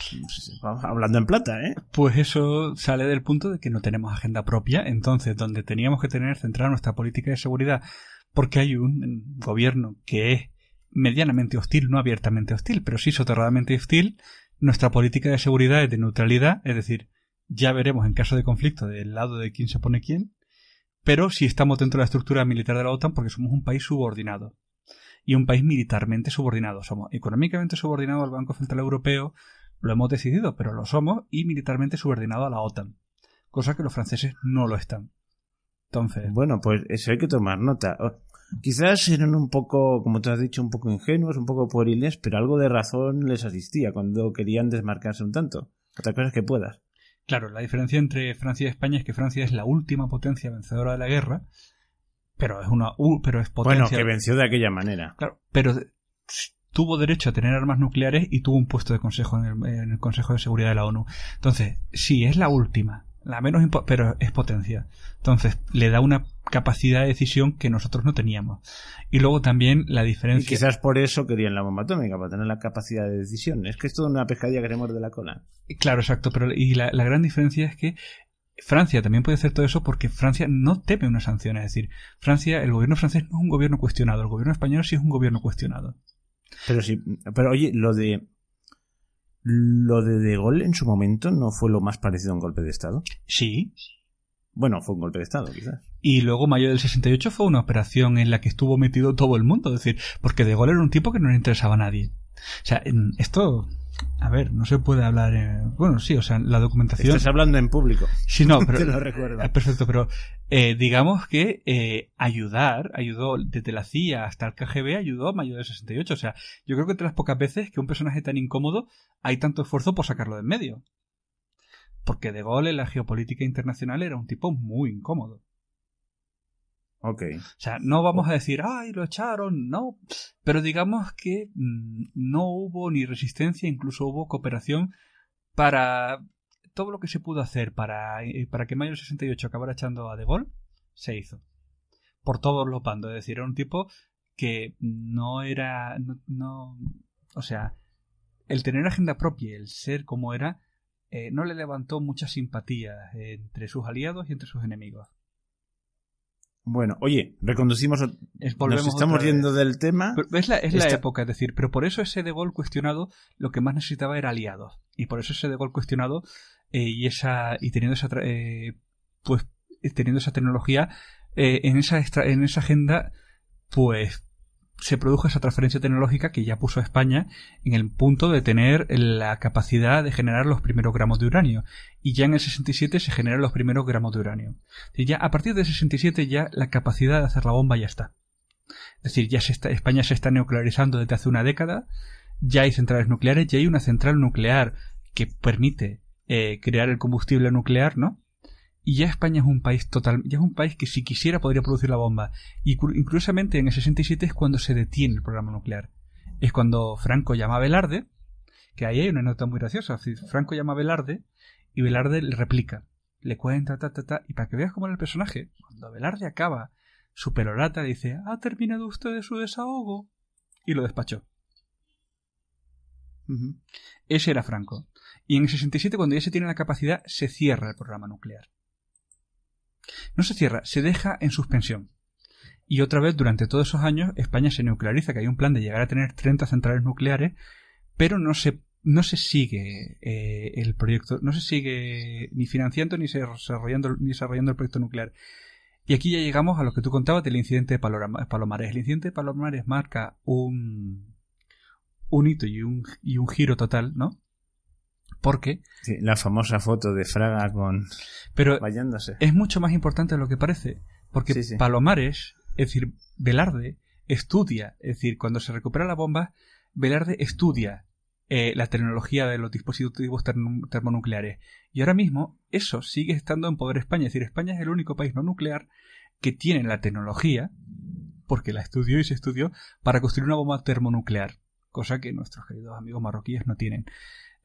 Hablando en plata, ¿eh? Pues eso sale del punto de que no tenemos agenda propia, entonces donde teníamos que tener centrada nuestra política de seguridad porque hay un gobierno que es medianamente hostil, no abiertamente hostil, pero sí soterradamente hostil, nuestra política de seguridad es de neutralidad, es decir, ya veremos en caso de conflicto del lado de quién se pone quién, pero si estamos dentro de la estructura militar de la OTAN porque somos un país subordinado. Y un país militarmente subordinado. Somos económicamente subordinado al Banco Central Europeo, lo hemos decidido, pero lo somos, y militarmente subordinado a la OTAN. Cosa que los franceses no lo están. Entonces. Bueno, pues eso hay que tomar nota. Quizás eran un poco, como te has dicho, un poco ingenuos, un poco pueriles, pero algo de razón les asistía cuando querían desmarcarse un tanto. Otra cosa es que puedas. Claro, la diferencia entre Francia y España es que Francia es la última potencia vencedora de la guerra, pero es una pero es potencia. Bueno, que venció de aquella manera. Claro, pero tuvo derecho a tener armas nucleares y tuvo un puesto de consejo en el, en el Consejo de Seguridad de la ONU. Entonces, sí, es la última, la menos pero es potencia. Entonces, le da una capacidad de decisión que nosotros no teníamos. Y luego también la diferencia. Y quizás por eso querían la bomba atómica, para tener la capacidad de decisión. Es que es toda una pescadilla que queremos de la cola. Claro, exacto. Pero, y la, la gran diferencia es que Francia también puede hacer todo eso porque Francia no teme una sanción. Es decir, Francia, el gobierno francés no es un gobierno cuestionado. El gobierno español sí es un gobierno cuestionado. Pero sí, pero oye, lo de lo de De Gaulle en su momento no fue lo más parecido a un golpe de Estado. Sí. Bueno, fue un golpe de Estado, quizás. Y luego mayo del 68 fue una operación en la que estuvo metido todo el mundo, es decir, porque De Gaulle era un tipo que no le interesaba a nadie. O sea, esto, a ver, no se puede hablar. bueno, sí, o sea, la documentación. Estás hablando en público. Sí, no, pero. Te lo recuerdo. Eh, perfecto, pero eh, digamos que eh, ayudar, ayudó desde la CIA hasta el KGB, ayudó a Mayo de 68. O sea, yo creo que entre las pocas veces que un personaje tan incómodo hay tanto esfuerzo por sacarlo de en medio. Porque De Gol en la geopolítica internacional era un tipo muy incómodo. O sea, no vamos a decir, ay, lo echaron, no. Pero digamos que mm, no hubo ni resistencia, incluso hubo cooperación para todo lo que se pudo hacer para, eh, para que Mayo 68 acabara echando a De Gaulle, se hizo. Por todos los bandos. Es decir, era un tipo que no era. No, o sea, el tener agenda propia, el ser como era, eh, no le levantó mucha simpatía entre sus aliados y entre sus enemigos. Bueno, oye, reconducimos, nos estamos yendo del tema. es la, época, es decir, pero por eso ese de Gol cuestionado lo que más necesitaba era aliados. Y por eso ese de Gol cuestionado eh, y esa y teniendo esa eh, pues eh, teniendo esa tecnología en esa en esa agenda pues se produjo esa transferencia tecnológica que ya puso a España en el punto de tener la capacidad de generar los primeros gramos de uranio. Y ya en el 67 se generan los primeros gramos de uranio. Y ya a partir del 67 ya la capacidad de hacer la bomba ya está. Es decir, ya España se está nuclearizando desde hace una década, ya hay centrales nucleares, ya hay una central nuclear que permite eh, crear el combustible nuclear, ¿no? y ya España es un país total, ya es un país que si quisiera podría producir la bomba. Y curiosamente en el 67 es cuando se detiene el programa nuclear. Es cuando Franco llama a Velarde, que ahí hay una nota muy graciosa. Franco llama a Velarde y Velarde le replica, le cuenta, ta, ta, ta, y para que veas cómo era el personaje, cuando Velarde acaba su pelorata dice, ha terminado usted de su desahogo, y lo despachó. Ese era Franco. Y en el 67, cuando ya se tiene la capacidad, se cierra el programa nuclear. No se cierra, se deja en suspensión. Y otra vez, durante todos esos años, España se nucleariza, que hay un plan de llegar a tener 30 centrales nucleares, pero no se, no se sigue eh, el proyecto, no se sigue ni financiando ni desarrollando, ni desarrollando el proyecto nuclear. Y aquí ya llegamos a lo que tú contabas del incidente de Palomares. El incidente de Palomares marca un, un hito y un, y un giro total, ¿no? Porque. la famosa foto de Fraga con. Pero. Es mucho más importante de lo que parece. Porque Palomares, es decir, Velarde, estudia. Es decir, cuando se recupera la bomba, Velarde estudia eh, la tecnología de los dispositivos termonucleares. Y ahora mismo, eso sigue estando en poder España. Es decir, España es el único país no nuclear que tiene la tecnología, porque la estudió y se estudió, para construir una bomba termonuclear. Cosa que nuestros queridos amigos marroquíes no tienen.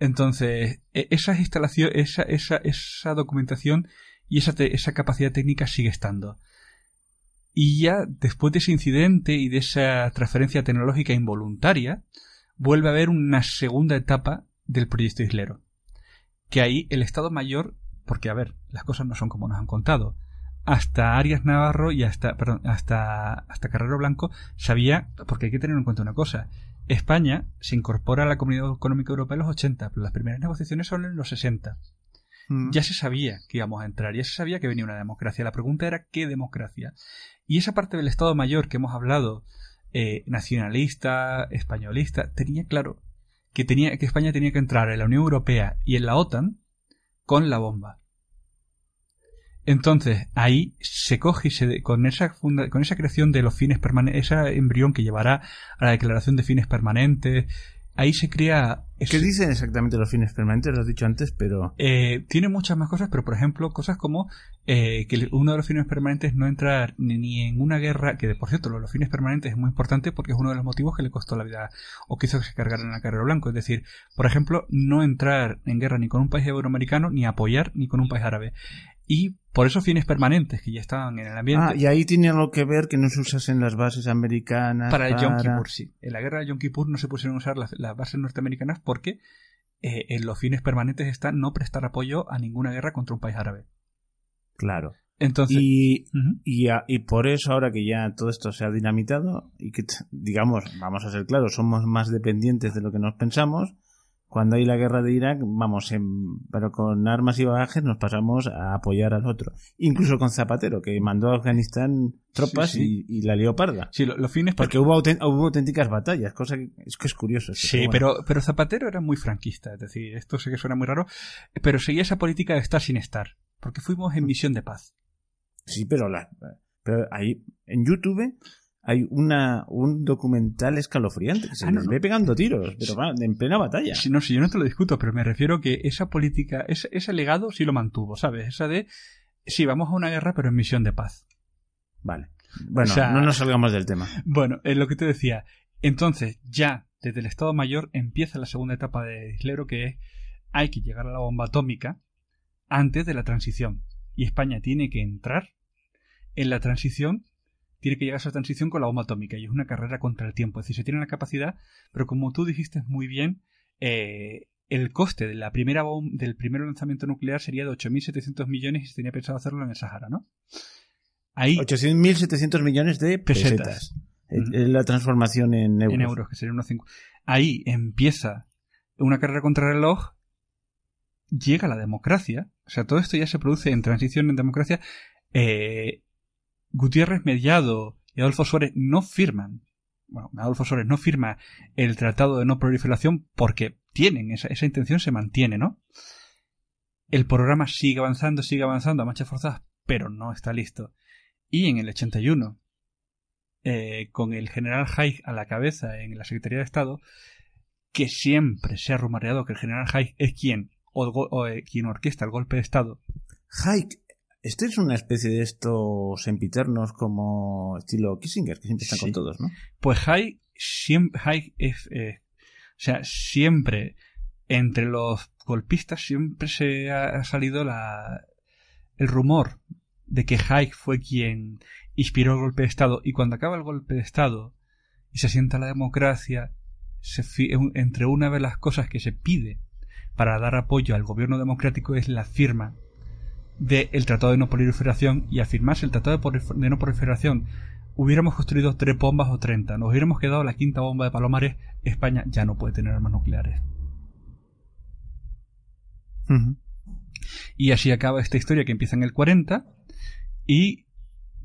Entonces, e, esa, esa, esa documentación y esa, esa capacidad técnica sigue estando. Y ya después de ese incidente y de esa transferencia tecnológica involuntaria, vuelve a haber una segunda etapa del proyecto islero. Que ahí el Estado Mayor, porque a ver, las cosas no son como nos han contado. Hasta Arias Navarro y hasta, hasta, hasta Carrero Blanco sabía, porque hay que tener en cuenta una cosa, España se incorpora a la Comunidad Económica Europea en los 80, pero las primeras negociaciones son en los 60. Mm. Ya se sabía que íbamos a entrar, ya se sabía que venía una democracia. La pregunta era ¿qué democracia? Y esa parte del Estado Mayor que hemos hablado, eh, nacionalista, españolista, tenía claro que, tenía, que España tenía que entrar en la Unión Europea y en la OTAN con la bomba. Entonces, ahí se coge y se, con esa funda, con esa creación de los fines permanentes, esa embrión que llevará a la declaración de fines permanentes, ahí se crea... ¿Qué dicen exactamente los fines permanentes? Lo has dicho antes, pero... Eh, tiene muchas más cosas, pero por ejemplo, cosas como eh, que uno de los fines permanentes no entrar ni, en una guerra, que por cierto, los fines permanentes es muy importante porque es uno de los motivos que le costó la vida o que hizo que se cargaran la carrera blanco. Es decir, por ejemplo, no entrar en guerra ni con un país euroamericano, ni apoyar ni con un país árabe. Y por esos fines permanentes que ya estaban en el ambiente. Ah, y ahí tiene algo que ver que no se usasen las bases americanas. Para, el Yom Kippur, sí. En la guerra de Yom Kippur no se pusieron a usar las, bases norteamericanas porque eh, en los fines permanentes está no prestar apoyo a ninguna guerra contra un país árabe. Claro. Entonces, y, y, por eso ahora que ya todo esto se ha dinamitado y que, digamos, vamos a ser claros, somos más dependientes de lo que nos pensamos, cuando hay la guerra de Irak, vamos, pero con armas y bagajes nos pasamos a apoyar al otro. Incluso con Zapatero, que mandó a Afganistán tropas Y, la leoparda. Sí, los fines... Porque hubo, hubo, auténticas batallas, cosa que es, que es curioso. sí, pero, Zapatero era muy franquista, es decir, esto sé que suena muy raro, pero seguía esa política de estar sin estar, porque fuimos en mm. misión de paz. Sí, pero, la, pero ahí en YouTube hay una, un documental escalofriante que se ah, nos ve pegando tiros, pero en plena batalla. Sí, no, si yo no te lo discuto, pero me refiero que esa política, ese, legado sí lo mantuvo, ¿sabes? Esa de, sí, vamos a una guerra, pero en misión de paz. Vale. Bueno, no nos salgamos del tema. Bueno, es lo que te decía. Entonces, ya desde el Estado Mayor empieza la segunda etapa de Islero, que es hay que llegar a la bomba atómica antes de la transición. Y España tiene que entrar en la transición tiene que llegar a esa transición con la bomba atómica y es una carrera contra el tiempo. Es decir, se tiene la capacidad, pero como tú dijiste muy bien, eh, el coste de la primera del primer lanzamiento nuclear sería de 8.700 millones y se tenía pensado hacerlo en el Sahara, ¿no? Ahí... 800.700 millones de pesetas. Eh, eh, la transformación en euros. En euros, que sería unos 5. Ahí empieza una carrera contra el reloj, llega la democracia, o sea, todo esto ya se produce en transición en democracia, Gutiérrez Mediado y Adolfo Suárez no firman. Bueno, Adolfo Suárez no firma el Tratado de No Proliferación porque tienen, esa, intención se mantiene, ¿no? El programa sigue avanzando, sigue avanzando a marchas forzadas, pero no está listo. Y en el 81, eh, con el general Haig a la cabeza en la Secretaría de Estado, que siempre se ha rumoreado que el general Haig es quien, o, eh, quien orquesta el golpe de Estado. Haig este es una especie de estos sempiternos como estilo Kissinger, que siempre están con todos, ¿no? Pues Hay siempre, eh, o sea, siempre entre los golpistas siempre se ha salido la, el rumor de que Hayek fue quien inspiró el golpe de Estado y cuando acaba el golpe de Estado y se sienta la democracia, se, entre una de las cosas que se pide para dar apoyo al gobierno democrático es la firma del Tratado de No Proliferación y afirmarse el Tratado de No Proliferación hubiéramos construido tres bombas o 30, nos hubiéramos quedado la quinta bomba de Palomares, España ya no puede tener armas nucleares. Y así acaba esta historia que empieza en el 40 y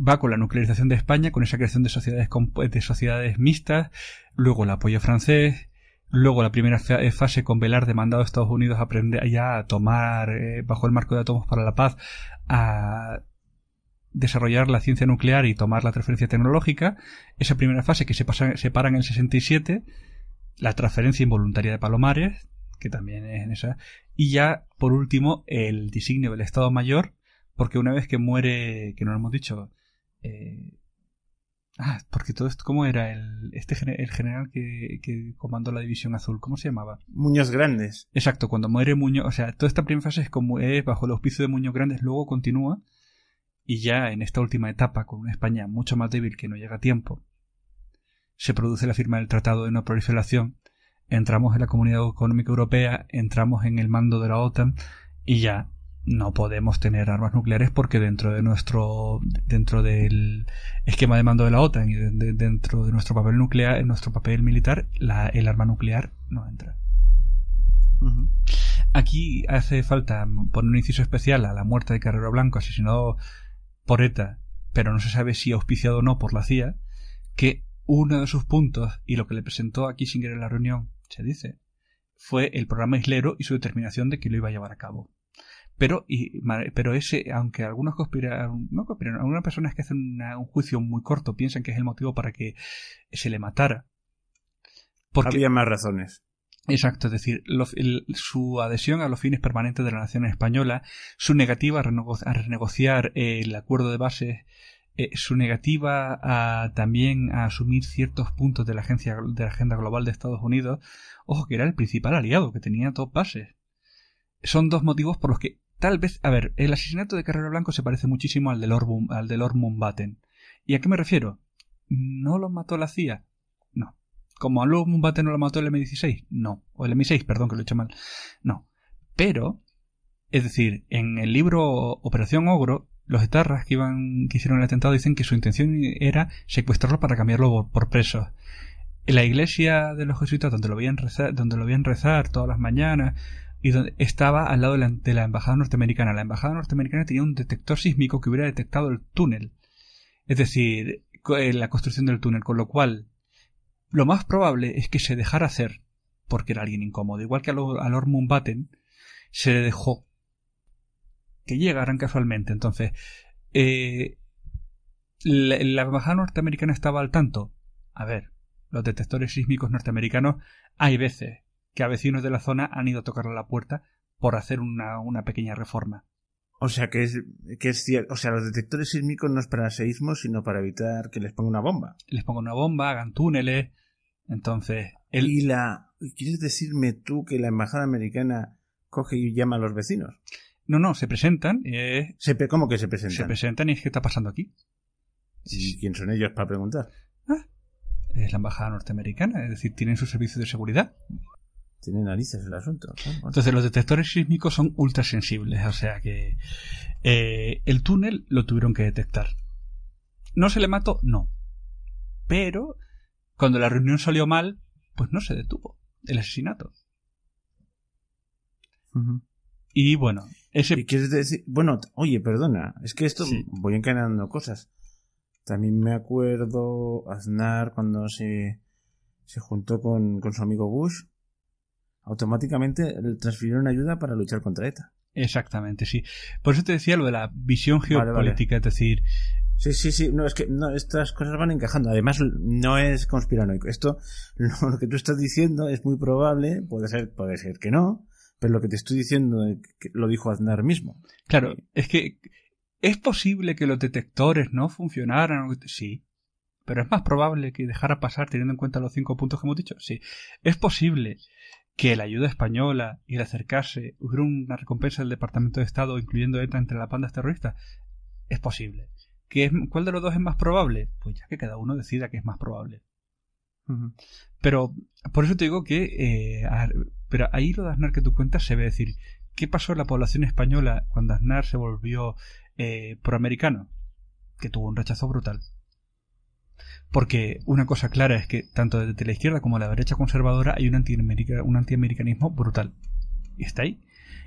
va con la nuclearización de España, con esa creación de sociedades, de sociedades mixtas, luego el apoyo francés, Luego, la primera eh, fase con Velar demandado a Estados Unidos aprender ya a tomar, eh, bajo el marco de Atomos para la Paz, a desarrollar la ciencia nuclear y tomar la transferencia tecnológica. Esa primera fase que se, pasa, en el 67, la transferencia involuntaria de Palomares, que también es en esa. Y ya, por último, el designio del Estado Mayor, porque una vez que muere, que no lo hemos dicho, eh, Ah, porque todo esto, ¿cómo era el, este, el general que, comandó la División Azul? ¿Cómo se llamaba? Muñoz Grandes. Exacto, cuando muere Muñoz, o sea, toda esta primera fase es como es bajo el auspicio de Muñoz Grandes, luego continúa, y ya en esta última etapa, con una España mucho más débil que no llega a tiempo, se produce la firma del Tratado de No Proliferación, entramos en la Comunidad Económica Europea, entramos en el mando de la OTAN, y ya no podemos tener armas nucleares porque dentro de nuestro dentro del esquema de mando de la OTAN y dentro de nuestro papel nuclear en nuestro papel militar el arma nuclear no entra aquí hace falta poner un inciso especial a la muerte de Carrero Blanco asesinado por ETA pero no se sabe si auspiciado o no por la CIA que uno de sus puntos y lo que le presentó a Kissinger en la reunión se dice fue el programa islero y su determinación de que lo iba a llevar a cabo pero, y, pero ese, aunque algunos conspiran, no conspiran, algunas personas que hacen un juicio muy corto piensan que es el motivo para que se le matara. Había más razones. Exacto, es decir, su adhesión a los fines permanentes de la nación española, su negativa a, renegociar el acuerdo de bases, eh, su negativa también a asumir ciertos puntos de la, agencia, de la agenda global de Estados Unidos, ojo que era el principal aliado que tenía dos bases. Son dos motivos por los que Tal vez, a ver, el asesinato de Carrera Blanco se parece muchísimo al de Lord, al Mumbaten. ¿Y a qué me refiero? ¿No lo mató la CIA? No. ¿Como a Lord Mumbaten no lo mató el M16? No. O el M6, perdón, que lo he hecho mal. No. Pero, es decir, en el libro Operación Ogro, los etarras que, iban, que hicieron el atentado dicen que su intención era secuestrarlo para cambiarlo por, presos En la iglesia de los jesuitas donde lo habían donde lo veían rezar todas las mañanas, y donde estaba al lado de la, embajada norteamericana. La embajada norteamericana tenía un detector sísmico que hubiera detectado el túnel, es decir, eh, la construcción del túnel, con lo cual lo más probable es que se dejara hacer, porque era alguien incómodo, igual que a Lord Mumbaten se le dejó que llegaran casualmente. Entonces, eh, la embajada norteamericana estaba al tanto. A ver, los detectores sísmicos norteamericanos hay veces que a vecinos de la zona han ido a tocarle la puerta por hacer una, pequeña reforma. O sea que es, que es cierto. O sea, los detectores sísmicos no es para seísmos, sino para evitar que les ponga una bomba. Les ponga una bomba, hagan túneles. Entonces. ¿Y la. ¿Quieres decirme tú que la embajada americana coge y llama a los vecinos? No, no, se presentan. Eh, ¿Cómo que se presentan? Se presentan y es que está pasando aquí. ¿Y quién son ellos para preguntar? Ah, es la embajada norteamericana, es decir, tienen sus servicios de seguridad tiene narices el asunto. Entonces, los detectores sísmicos son ultrasensibles, o sea que eh, el túnel lo tuvieron que detectar. ¿No se le mató? No. Pero, cuando la reunión salió mal, pues no se detuvo el asesinato. Y bueno, ese... ¿Y quieres decir? Bueno, oye, perdona, es que esto voy encadenando cosas. También me acuerdo Aznar cuando se, se juntó con, con su amigo Bush automáticamente transfirieron ayuda para luchar contra ETA. Exactamente, sí. Por eso te decía lo de la visión geopolítica, es decir... Sí, sí, sí, no, es que estas cosas van encajando. Además, no es conspiranoico. Esto, lo que tú estás diciendo es muy probable, puede ser, puede ser que no, pero lo que te estoy diciendo lo dijo Aznar mismo. Claro, es que es posible que los detectores no funcionaran, sí, pero es más probable que dejara pasar teniendo en cuenta los cinco puntos que hemos dicho, sí. Es posible que la ayuda española y el acercarse hubiera una recompensa del Departamento de Estado, incluyendo ETA, entre las bandas terroristas, es posible. ¿Qué ¿Cuál de los dos es más probable? Pues ya que cada uno decida que es más probable. Pero por eso te digo que eh, pero ahí lo de Aznar que tú cuentas se ve decir, ¿qué pasó en la población española cuando Aznar se volvió eh, proamericano? Que tuvo un rechazo brutal porque una cosa clara es que tanto desde la izquierda como la derecha conservadora hay un, un antiamericanismo brutal. Y está ahí.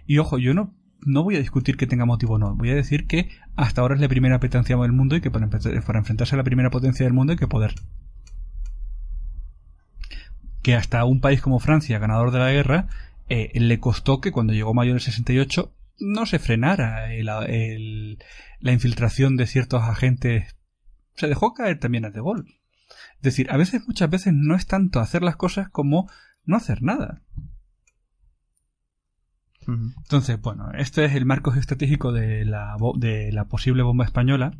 Y ojo, yo no, no voy a discutir que tenga motivo o no. Voy a decir que hasta ahora es la primera potencia del mundo y que para, enfrentarse a la primera potencia del mundo hay que poder. Que hasta un país como Francia, ganador de la guerra, eh, le costó que cuando llegó mayo del 68 no se frenara la infiltración de ciertos agentes se dejó caer también a De Gol. Es decir, a veces, muchas veces no es tanto hacer las cosas como no hacer nada. Entonces, bueno, este es el marco estratégico de la, de la posible bomba española.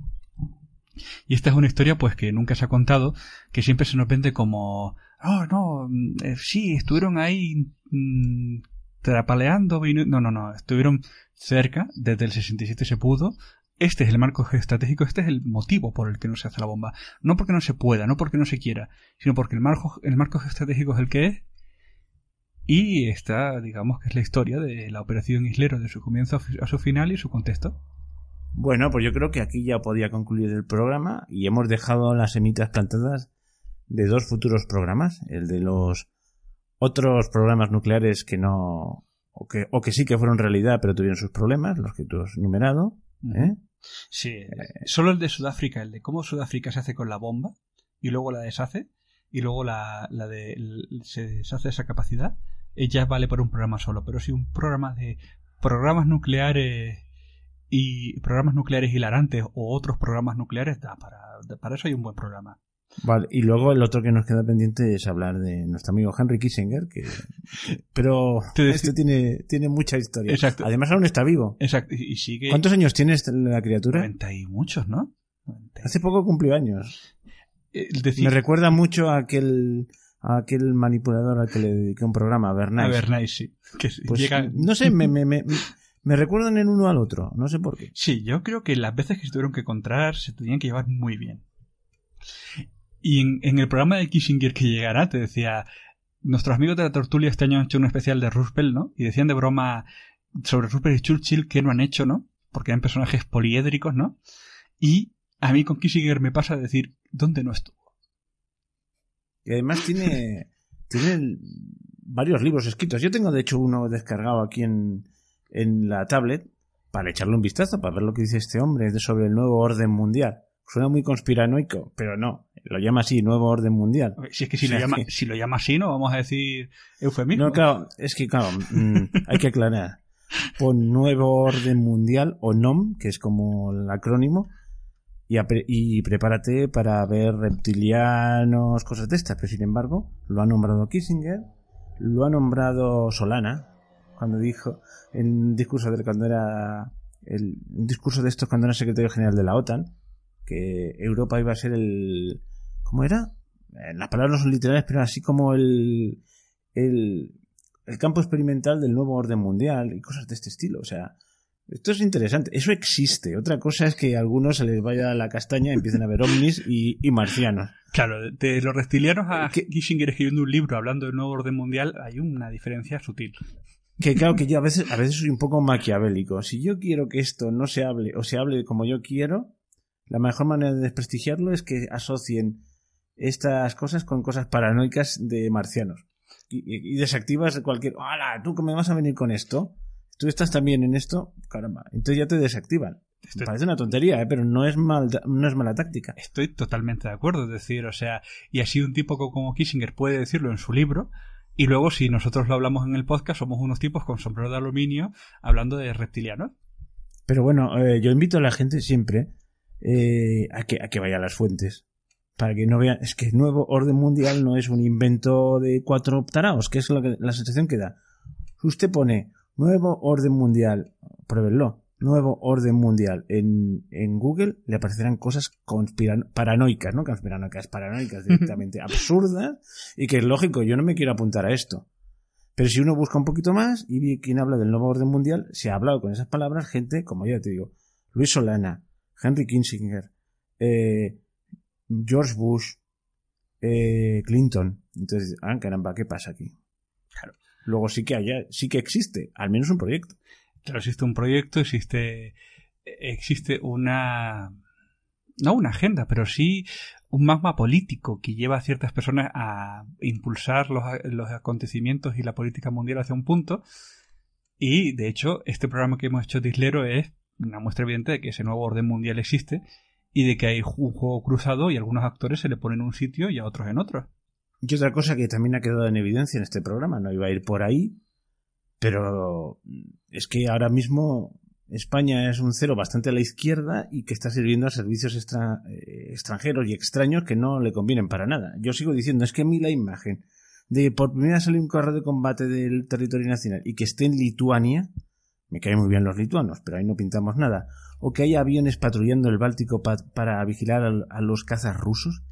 Y esta es una historia pues que nunca se ha contado, que siempre se nos vende como, oh no, mm, eh, sí, estuvieron ahí mm, trapaleando, no, no, no, estuvieron cerca, desde el 67 se pudo, este es el marco estratégico, este es el motivo por el que no se hace la bomba. No porque no se pueda, no porque no se quiera, sino porque el marco, el marco estratégico es el que es. Y está, digamos, que es la historia de la operación Islero, de su comienzo a su final y su contexto. Bueno, pues yo creo que aquí ya podía concluir el programa y hemos dejado las semitas plantadas de dos futuros programas, el de los otros programas nucleares que no o que, o que sí que fueron realidad pero tuvieron sus problemas, los que tú has numerado, ¿eh? Sí, eh, eh, solo el de Sudáfrica, el de cómo Sudáfrica se hace con la bomba y luego la deshace y luego la, de, se deshace esa capacidad, ella eh, ya vale por un programa solo. Pero si un programa de programas nucleares y programas nucleares hilarantes o otros programas nucleares, para eso hay un buen programa. Vale, y luego el otro que nos queda pendiente es hablar de nuestro amigo Henry Kissinger, que pero este tiene, tiene mucha historia. Además aún está vivo. Exacto. Y ¿Cuántos años tiene este, la criatura? 90 y muchos, ¿no? Hace poco cumplió años. Eh, me recuerda mucho a aquel a aquel manipulador al que le dediqué un programa, a Bernays. sí. Pues no sé, me, me, me, me, recuerdan en uno al otro, no sé por qué. Sí, yo creo que las veces que se tuvieron que encontrar se tenían que llevar muy bien. Y en, el programa de Kissinger que llegará te decía, nuestros amigos de la Tortulia este año han hecho un especial de Roosevelt, ¿no? Y decían de broma sobre Roosevelt y Churchill que no han hecho, ¿no? Porque eran personajes poliédricos, ¿no? Y a mí con Kissinger me pasa a decir, ¿dónde no estuvo? Y además tiene, tiene varios libros escritos. Yo tengo de hecho uno descargado aquí en, en la tablet para echarle un vistazo, para ver lo que dice este hombre sobre el nuevo orden mundial. Suena muy conspiranoico, pero no lo llama así, Nuevo Orden Mundial. Si es que si, lo, llama, si lo llama así, no vamos a decir eufemismo. No, claro, es que claro, mm, hay que aclarar. Pon Nuevo Orden Mundial o NOM, que es como el acrónimo, y, y prepárate para ver reptilianos, cosas de estas. Pero sin embargo, lo ha nombrado Kissinger, lo ha nombrado Solana, cuando dijo en discurso de cuando era el un discurso de estos cuando era secretario general de la OTAN que Europa iba a ser el, ¿Cómo era? Eh, las palabras no son literales, pero así como el, el, campo experimental del nuevo orden mundial y cosas de este estilo. O sea, esto es interesante. Eso existe. Otra cosa es que a algunos se les vaya la castaña, y empiecen a ver ovnis y, y marcianos. Claro, de los reptilianos a que, escribiendo un libro hablando del nuevo orden mundial hay una diferencia sutil. Que claro que yo a veces, a veces soy un poco maquiavélico. Si yo quiero que esto no se hable o se hable como yo quiero, la mejor manera de desprestigiarlo es que asocien estas cosas con cosas paranoicas de marcianos. Y, desactivas cualquier. ¡Hala! ¿Tú que me vas a venir con esto? ¿Tú estás también en esto? Caramba. Entonces ya te desactivan. Parece una tontería, ¿eh? pero no es, mal, no es mala táctica. Estoy totalmente de acuerdo. Es decir, o sea, y así un tipo como Kissinger puede decirlo en su libro. Y luego, si nosotros lo hablamos en el podcast, somos unos tipos con sombrero de aluminio hablando de reptilianos. Pero bueno, eh, yo invito a la gente siempre eh, a, que, a que vaya a las fuentes para que no vean, es que el nuevo orden mundial no es un invento de cuatro taraos, que es lo que, la sensación que da. Usted pone nuevo orden mundial, pruébenlo, nuevo orden mundial en, en Google, le aparecerán cosas conspiran, paranoicas, ¿no? Conspiranoicas, paranoicas directamente, absurdas, y que es lógico, yo no me quiero apuntar a esto. Pero si uno busca un poquito más y ve quién habla del nuevo orden mundial, se ha hablado con esas palabras gente, como ya te digo, Luis Solana, Henry Kinsinger, eh, George Bush, eh, Clinton. Entonces, ah, caramba, ¿qué pasa aquí? Claro. Luego sí que haya, sí que existe, al menos un proyecto. Claro, existe un proyecto, existe, existe una, no una agenda, pero sí un magma político que lleva a ciertas personas a impulsar los, los, acontecimientos y la política mundial hacia un punto. Y de hecho, este programa que hemos hecho de Islero es una muestra evidente de que ese nuevo orden mundial existe y de que hay un juego cruzado y algunos actores se le ponen en un sitio y a otros en otro. Y otra cosa que también ha quedado en evidencia en este programa, no iba a ir por ahí, pero es que ahora mismo España es un cero bastante a la izquierda y que está sirviendo a servicios eh, extranjeros y extraños que no le convienen para nada. Yo sigo diciendo, es que a mí la imagen de por primera sale un carro de combate del territorio nacional y que esté en Lituania, me caen muy bien los lituanos, pero ahí no pintamos nada o que haya aviones patrullando el Báltico para vigilar a los cazas rusos?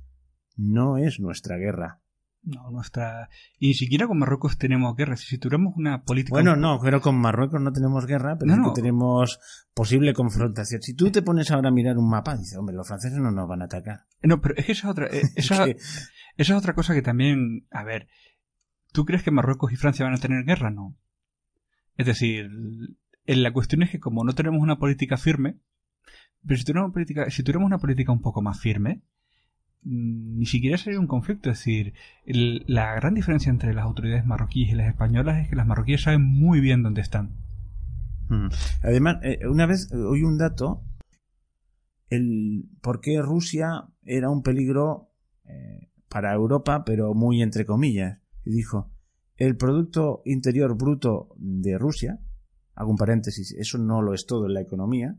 No es nuestra guerra. No, nuestra. Y ni siquiera con Marruecos tenemos guerra. Si tuviéramos una política. Bueno, no, pero con Marruecos no tenemos guerra, pero no, que tenemos posible confrontación. Si tú te pones ahora a mirar un mapa, dices, hombre, los franceses no nos van a atacar. No, pero es esa otra. Eh, esa es otra cosa que también. A ver, ¿tú crees que Marruecos y Francia van a tener guerra? No. Es decir, la cuestión es que como no tenemos una política firme, pero si tuviéramos, política, si una política un poco más firme, mm, ni siquiera sería un conflicto. Es decir, la gran diferencia entre las autoridades marroquíes y las españolas es que las marroquíes saben muy bien dónde están. Hmm. Además, eh, una vez eh, oí un dato, el por qué Rusia era un peligro eh, para Europa, pero muy entre comillas. Y dijo, el Producto Interior Bruto de Rusia, hago un paréntesis, eso no lo es todo en la economía,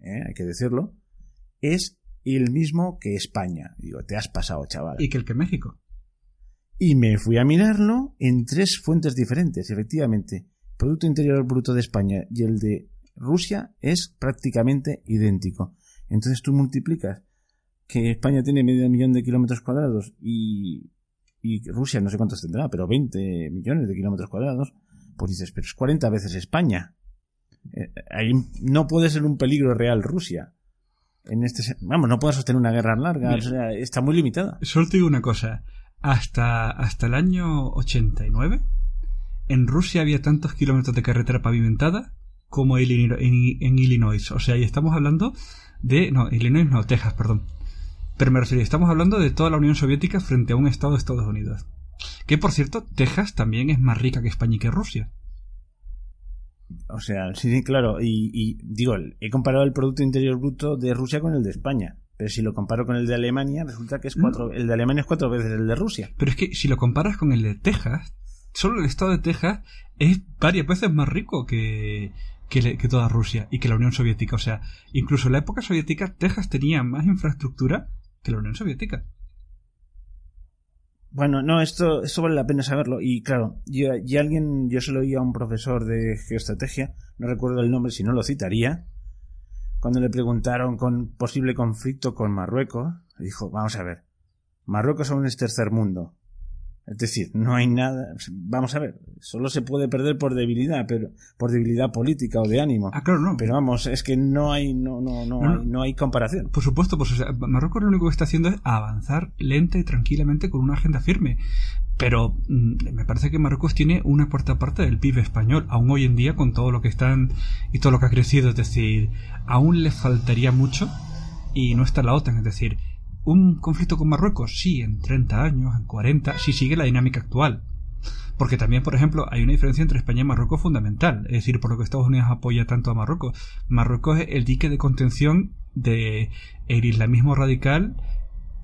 ¿eh? hay que decirlo, es el mismo que España. Digo, te has pasado, chaval. Y que el que México. Y me fui a mirarlo en tres fuentes diferentes, efectivamente. Producto Interior Bruto de España y el de Rusia es prácticamente idéntico. Entonces tú multiplicas que España tiene medio millón de kilómetros cuadrados y, y Rusia no sé cuántos tendrá, pero 20 millones de kilómetros cuadrados, dices, pero es 40 veces España. Eh, ahí no puede ser un peligro real Rusia. En este, vamos, no puede sostener una guerra larga, está muy limitada. Solo te digo una cosa, hasta, hasta el año 89, en Rusia había tantos kilómetros de carretera pavimentada como en, en Illinois. O sea, y estamos hablando de... No, Illinois no, Texas, perdón. Pero me refiero, estamos hablando de toda la Unión Soviética frente a un Estado de Estados Unidos. Que por cierto, Texas también es más rica que España y que Rusia. O sea, sí, claro. Y, digo, he comparado el Producto Interior Bruto de Rusia con el de España. Pero si lo comparo con el de Alemania, resulta que es cuatro, el de Alemania es cuatro veces el de Rusia. Pero es que si lo comparas con el de Texas, solo el estado de Texas es varias veces más rico que, que toda Rusia y que la Unión Soviética. O sea, incluso en la época soviética, Texas tenía más infraestructura que la Unión Soviética. Bueno, no, esto, esto vale la pena saberlo. Y claro, yo, alguien, yo se lo oí a un profesor de geoestrategia, no recuerdo el nombre si no lo citaría, cuando le preguntaron con posible conflicto con Marruecos, dijo, vamos a ver, Marruecos aún es tercer mundo, es decir, no hay nada. Vamos a ver, solo se puede perder por debilidad, pero por debilidad política o de ánimo. Ah, claro, no. Pero vamos, es que no hay, no, no, no, hay, comparación. Por supuesto, pues Marruecos lo único que está haciendo es avanzar lenta y tranquilamente con una agenda firme. Pero mm, me parece que Marruecos tiene una cuarta parte del PIB español, aún hoy en día con todo lo que están y todo lo que ha crecido. Es decir, aún le faltaría mucho y no está la OTAN. Es decir, un conflicto con Marruecos, sí, en 30 años, en 40, si sigue la dinámica actual. Porque también, por ejemplo, hay una diferencia entre España y Marruecos fundamental. Es decir, por lo que Estados Unidos apoya tanto a Marruecos. Marruecos es el dique de contención del islamismo radical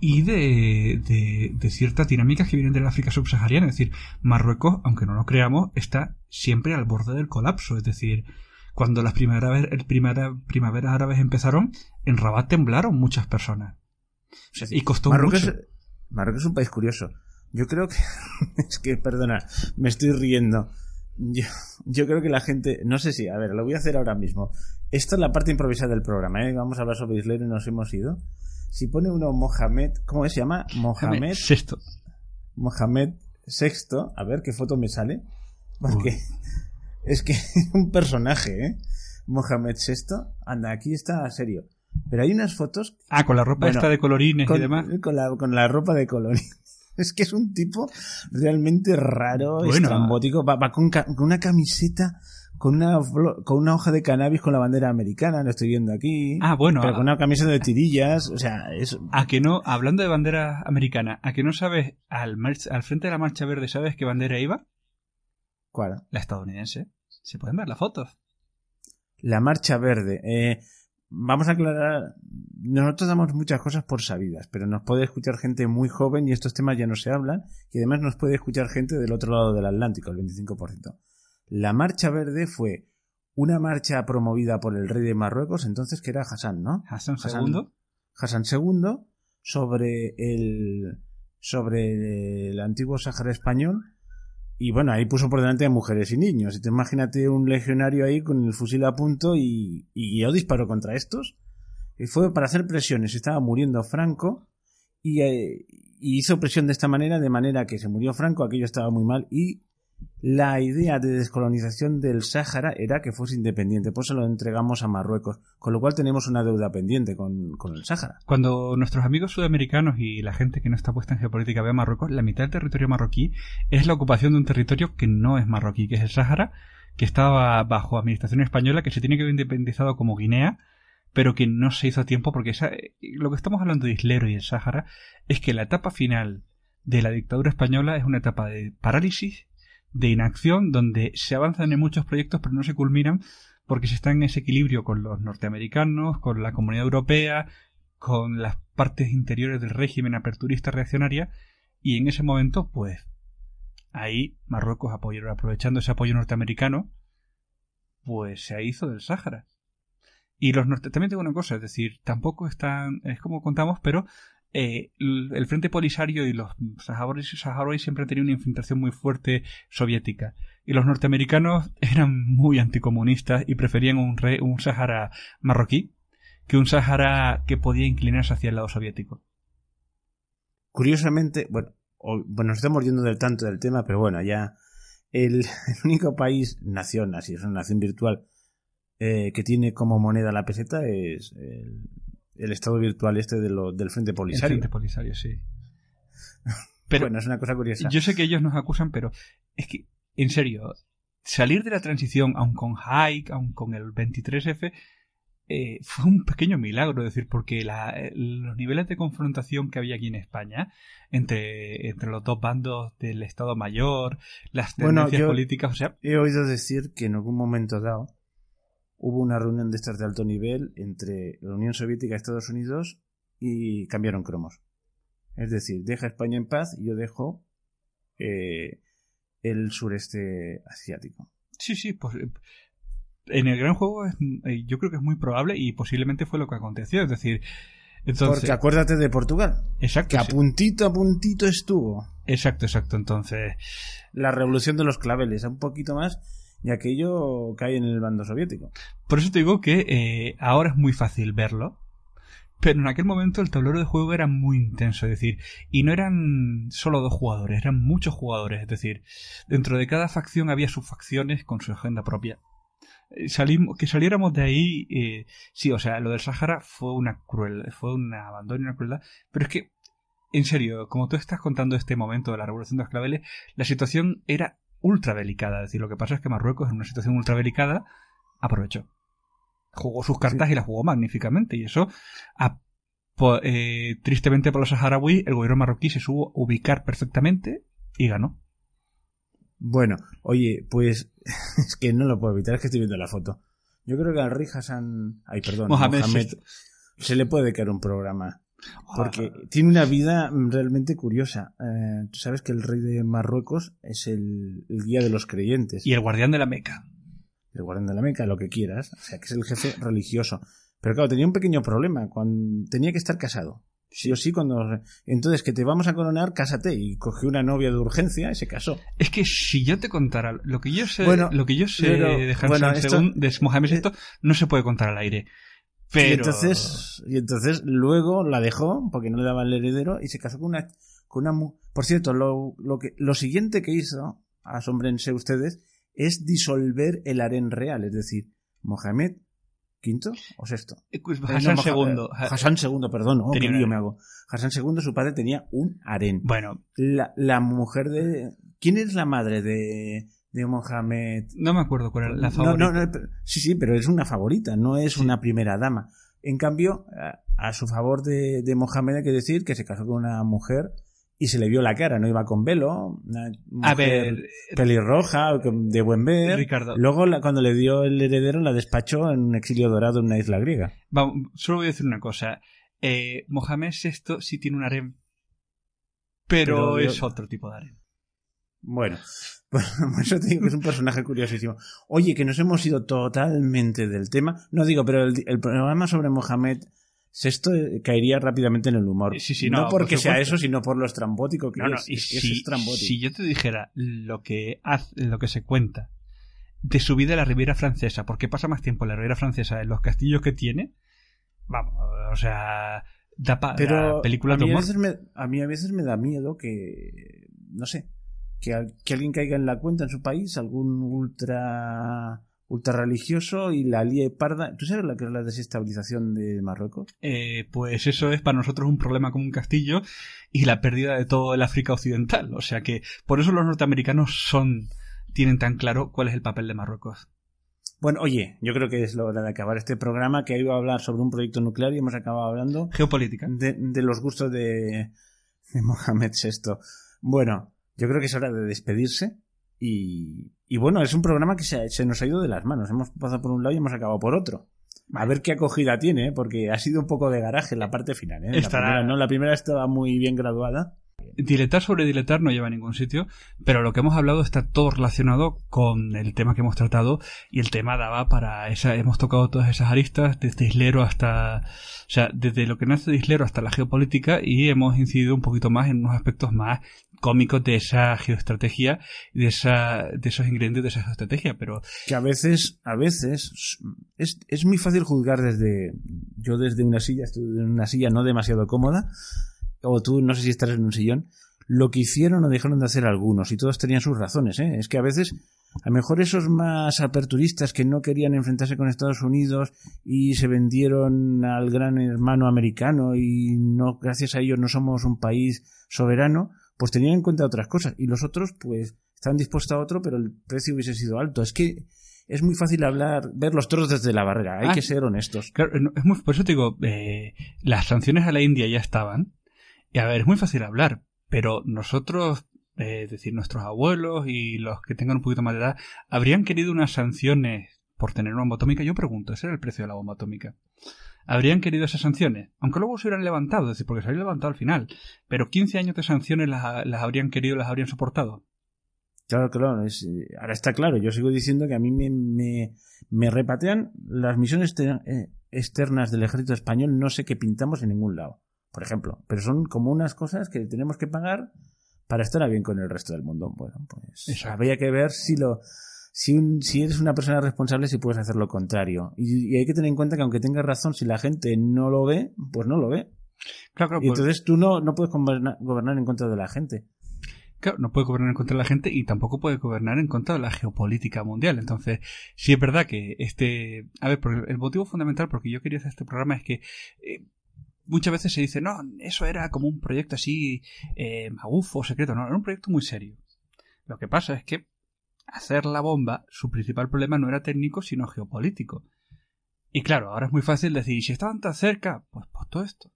y de, ciertas dinámicas que vienen del África subsahariana. Es decir, Marruecos, aunque no lo creamos, está siempre al borde del colapso. Es decir, cuando las primaveras árabes empezaron, en Rabat temblaron muchas personas. Marruecos, es un país curioso. Yo creo que. es que, perdona, me estoy riendo. Yo, creo que la gente. No sé si. A ver, lo voy a hacer ahora mismo. Esta es la parte improvisada del programa, ¿eh? Vamos a hablar sobre Islero y nos hemos ido. Si pone uno Mohamed. ¿Cómo se llama? Mohamed. VI. Mohamed VI. A ver qué foto me sale. Porque. Es que es un personaje, ¿eh? Mohamed VI. Anda, aquí está serio. Pero hay unas fotos. Ah, con la ropa esta de colorines y demás. Con la, ropa de colorines. Es que es un tipo realmente raro, bueno, estrambótico. Va, con, una camiseta, con una, con una hoja de cannabis con la bandera americana, lo estoy viendo aquí. Ah, bueno. Pero con ah. una camiseta de tirillas, o sea, es... A que no, hablando de bandera americana, ¿a que no sabes, al, al frente de la Marcha Verde, ¿sabes qué bandera iba? ¿Cuál? La estadounidense. Se pueden ver las fotos. La Marcha Verde. Eh, vamos a aclarar, nosotros damos muchas cosas por sabidas, pero nos puede escuchar gente muy joven y estos temas ya no se hablan, y además nos puede escuchar gente del otro lado del Atlántico, el 25%. La Marcha Verde fue una marcha promovida por el rey de Marruecos, entonces que era Hassan, ¿no? Hassan II. Hassan II sobre el, sobre el antiguo Sáhara español y bueno, ahí puso por delante a mujeres y niños. Y te imagínate un legionario ahí con el fusil a punto y, y yo disparo contra estos. Y fue para hacer presiones. Estaba muriendo Franco y, eh, y hizo presión de esta manera, de manera que se murió Franco, aquello estaba muy mal y la idea de descolonización del Sáhara era que fuese independiente, pues se lo entregamos a Marruecos, con lo cual tenemos una deuda pendiente con, el Sáhara. Cuando nuestros amigos sudamericanos y la gente que no está puesta en geopolítica ve a Marruecos, la mitad del territorio marroquí es la ocupación de un territorio que no es marroquí, que es el Sáhara, que estaba bajo administración española, que se tiene que haber independizado como Guinea, pero que no se hizo a tiempo porque eh, lo que estamos hablando de Islero y el Sáhara es que la etapa final de la dictadura española es una etapa de parálisis de inacción, donde se avanzan en muchos proyectos pero no se culminan porque se está en ese equilibrio con los norteamericanos, con la comunidad europea, con las partes interiores del régimen aperturista reaccionaria y en ese momento pues ahí Marruecos apoyó, aprovechando ese apoyo norteamericano pues se hizo del Sáhara. Y los norteamericanos, también tengo una cosa, es decir, tampoco están, es como contamos, pero eh, el Frente Polisario y los saharauis siempre tenían una infiltración muy fuerte soviética. Y los norteamericanos eran muy anticomunistas y preferían un, un Sahara marroquí que un Sahara que podía inclinarse hacia el lado soviético. Curiosamente, bueno, bueno nos estamos yendo del tanto del tema, pero bueno, ya el, único país, nación, así es una nación virtual, eh, que tiene como moneda la peseta es el, el estado virtual este de del Frente Polisario. El Frente Polisario, sí. Pero bueno, es una cosa curiosa. Yo sé que ellos nos acusan, pero es que, en serio, salir de la transición, aun con Hike, aun con el 23F, eh, fue un pequeño milagro, decir, porque los niveles de confrontación que había aquí en España entre, entre los dos bandos del Estado Mayor, las tendencias políticas, o sea... He oído decir que en algún momento dado hubo una reunión de estas de alto nivel entre la Unión Soviética y Estados Unidos y cambiaron cromos. Es decir, deja España en paz y yo dejo eh, el sureste asiático. Sí, sí, pues eh, en el gran juego eh, yo creo que es muy probable y posiblemente fue lo que aconteció. Es decir, entonces, Porque acuérdate de Portugal. Exacto. Que a puntito a puntito estuvo. Exacto, exacto. Entonces. La revolución de los claveles, un poquito más y aquello cae en el bando soviético. Por eso te digo que eh, ahora es muy fácil verlo, pero en aquel momento el tablero de juego era muy intenso, es decir, y no eran solo dos jugadores, eran muchos jugadores, es decir, dentro de cada facción había sus facciones con su agenda propia. Eh, salimos, que saliéramos de ahí, eh, sí, o sea, lo del Sahara fue una cruel, fue un abandono y una crueldad, pero es que, en serio, como tú estás contando este momento de la Revolución de los Claveles, la situación era ultra delicada. Es decir, lo que pasa es que Marruecos, en una situación ultra delicada, aprovechó. Jugó sus cartas y las jugó magníficamente. Y eso, eh, tristemente para los saharaui, el gobierno marroquí se supo ubicar perfectamente y ganó. Bueno, oye, pues es que no lo puedo evitar, es que estoy viendo la foto. Yo creo que al Rij ay, perdón, Mohamed, se le puede quedar un programa. Porque ah. tiene una vida mm, realmente curiosa. Eh, tú sabes que el rey de Marruecos es el, guía de los creyentes. Y el guardián de la Meca. El guardián de la Meca, lo que quieras. O sea, que es el jefe religioso. Pero claro, tenía un pequeño problema. Cuando... Tenía que estar casado. Sí o sí, cuando. Entonces, que te vamos a coronar, cásate. Y cogió una novia de urgencia y se casó. Es que si yo te contara lo que yo sé, bueno, lo que yo sé de Hansen de Mohamed eh, no se puede contar al aire. Y entonces, y entonces luego la dejó porque no le daba el heredero y se casó con una, con una Por cierto, lo, lo siguiente que hizo, asombrense ustedes, es disolver el harén real, es decir, Mohamed V o VI. Eh, pues eh, Hassan II. Eh, Hassan II, perdón, oh, qué me hago. Hassan II, su padre tenía un harén. Bueno. la mujer de... ¿Quién es la madre de, de Mohamed. No me acuerdo cuál era la favorita. sí, sí, pero es una favorita, no es una primera dama. En cambio, a, su favor de, Mohamed hay que decir que se casó con una mujer y se le vio la cara, no iba con velo, a ver, eh, pelirroja, de buen ver. Ricardo. Luego, cuando le dio el heredero, la despachó en un exilio dorado en una isla griega. Vamos, solo voy a decir una cosa. Eh, Mohamed VI sí tiene un harem, pero, es otro tipo de harem. Bueno, pues eso te digo que es un personaje curiosísimo. Oye, que nos hemos ido totalmente del tema. No digo, pero el, programa sobre Mohamed esto eh, caería rápidamente en el humor. no, porque sea eso, sino por lo estrambótico que es. si, yo te dijera lo que, hace, lo que se cuenta de su vida en la Riviera Francesa, porque pasa más tiempo en la Riviera Francesa, en los castillos que tiene, vamos, o sea, da para película a mí a veces me da miedo que, no sé, que, alguien caiga en la cuenta en su país, algún ultra ultra religioso y la lía parda. ¿Tú sabes lo que es la desestabilización de Marruecos? Eh, pues eso es para nosotros un problema como un castillo y la pérdida de todo el África Occidental. O sea que por eso los norteamericanos son tienen tan claro cuál es el papel de Marruecos. Bueno, oye, yo creo que es la hora de acabar este programa que iba a hablar sobre un proyecto nuclear y hemos acabado hablando... Geopolítica. De, los gustos de, de Mohamed VI. Bueno, yo creo que es hora de despedirse. Y, y bueno, es un programa que se, nos ha ido de las manos. Hemos pasado por un lado y hemos acabado por otro. A ver qué acogida tiene, ¿eh? porque ha sido un poco de garaje en la parte final. ¿eh? La, primera, ¿no? la primera estaba muy bien graduada. Diletar sobre diletar no lleva a ningún sitio, pero lo que hemos hablado está todo relacionado con el tema que hemos tratado y el tema daba para esa, hemos tocado todas esas aristas, desde Islero hasta, o sea, desde lo que nace de Islero hasta la geopolítica y hemos incidido un poquito más en unos aspectos más cómico de esa geoestrategia, de, esa, de esos ingredientes de esa geoestrategia, pero... Que a veces, a veces, es, es muy fácil juzgar desde, yo desde una silla, estoy en una silla no demasiado cómoda, o tú no sé si estás en un sillón, lo que hicieron o dejaron de hacer algunos, y todos tenían sus razones, ¿eh? es que a veces a lo mejor esos más aperturistas que no querían enfrentarse con Estados Unidos y se vendieron al gran hermano americano y no gracias a ellos no somos un país soberano, pues tenían en cuenta otras cosas y los otros pues están dispuestos a otro, pero el precio hubiese sido alto. Es que es muy fácil hablar, ver los toros desde la barrera, hay ah, que ser honestos. es muy, por eso te digo, eh, las sanciones a la India ya estaban. Y a ver, es muy fácil hablar, pero nosotros, eh, es decir, nuestros abuelos y los que tengan un poquito más de edad, habrían querido unas sanciones por tener una bomba atómica. Yo pregunto, ¿ese era el precio de la bomba atómica? habrían querido esas sanciones, aunque luego se hubieran levantado, es decir, porque se habían levantado al final, pero 15 años de sanciones las, las habrían querido, las habrían soportado. Claro, claro, ahora está claro, yo sigo diciendo que a mí me, me, me repatean las misiones eh, externas del ejército español, no sé qué pintamos en ningún lado, por ejemplo, pero son como unas cosas que tenemos que pagar para estar a bien con el resto del mundo. Bueno, pues habría que ver si lo si, eres una persona responsable, si puedes hacer lo contrario. Y, hay que tener en cuenta que aunque tengas razón, si la gente no lo ve, pues no lo ve. Claro, y pues entonces tú no, no puedes gobernar, en contra de la gente. Claro, no puedes gobernar en contra de la gente y tampoco puedes gobernar en contra de la geopolítica mundial. Entonces, sí es verdad que este... A ver, el motivo fundamental porque yo quería hacer este programa es que... Eh, muchas veces se dice, no, eso era como un proyecto así, eh, o secreto. No, era un proyecto muy serio. Lo que pasa es que hacer la bomba, su principal problema no era técnico, sino geopolítico. Y claro, ahora es muy fácil decir, si estaban tan cerca, pues pues todo esto.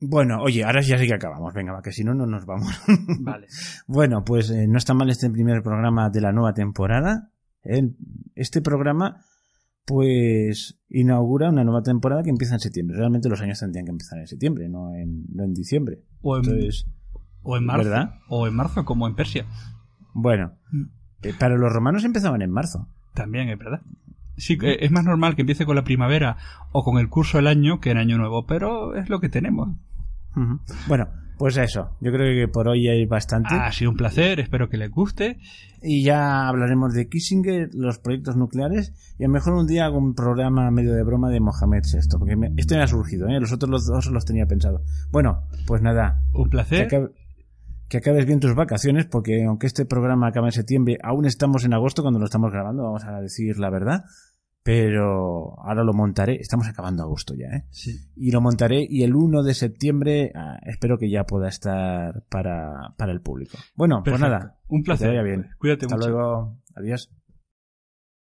Bueno, oye, ahora ya sí que acabamos. Venga, va, que si no, no nos vamos. Vale. bueno, pues eh, no está mal este primer programa de la nueva temporada. este programa, pues, inaugura una nueva temporada que empieza en septiembre. Realmente los años tendrían que empezar en septiembre, no en, diciembre. O en, o en marzo. ¿verdad? O en marzo, como en Persia. Bueno, mm. Eh, Para los romanos empezaban en marzo. También, es verdad. Sí, eh, es más normal que empiece con la primavera o con el curso del año que en año nuevo, pero es lo que tenemos. Bueno, pues eso. Yo creo que por hoy hay bastante. Ha sido un placer, espero que les guste. Y ya hablaremos de Kissinger, los proyectos nucleares y a lo mejor un día hago un programa medio de broma de Mohamed VI, porque esto me ha surgido, ¿eh? los otros dos los tenía pensado. Bueno, pues nada. Un placer que acabes bien tus vacaciones, porque aunque este programa acaba en septiembre, aún estamos en agosto cuando lo estamos grabando, vamos a decir la verdad. Pero ahora lo montaré, estamos acabando agosto ya, ¿eh? Sí. Y lo montaré y el 1 de septiembre ah, espero que ya pueda estar para, el público. Bueno, pues nada. Un placer. vaya bien. Cuídate mucho. Hasta luego. Adiós.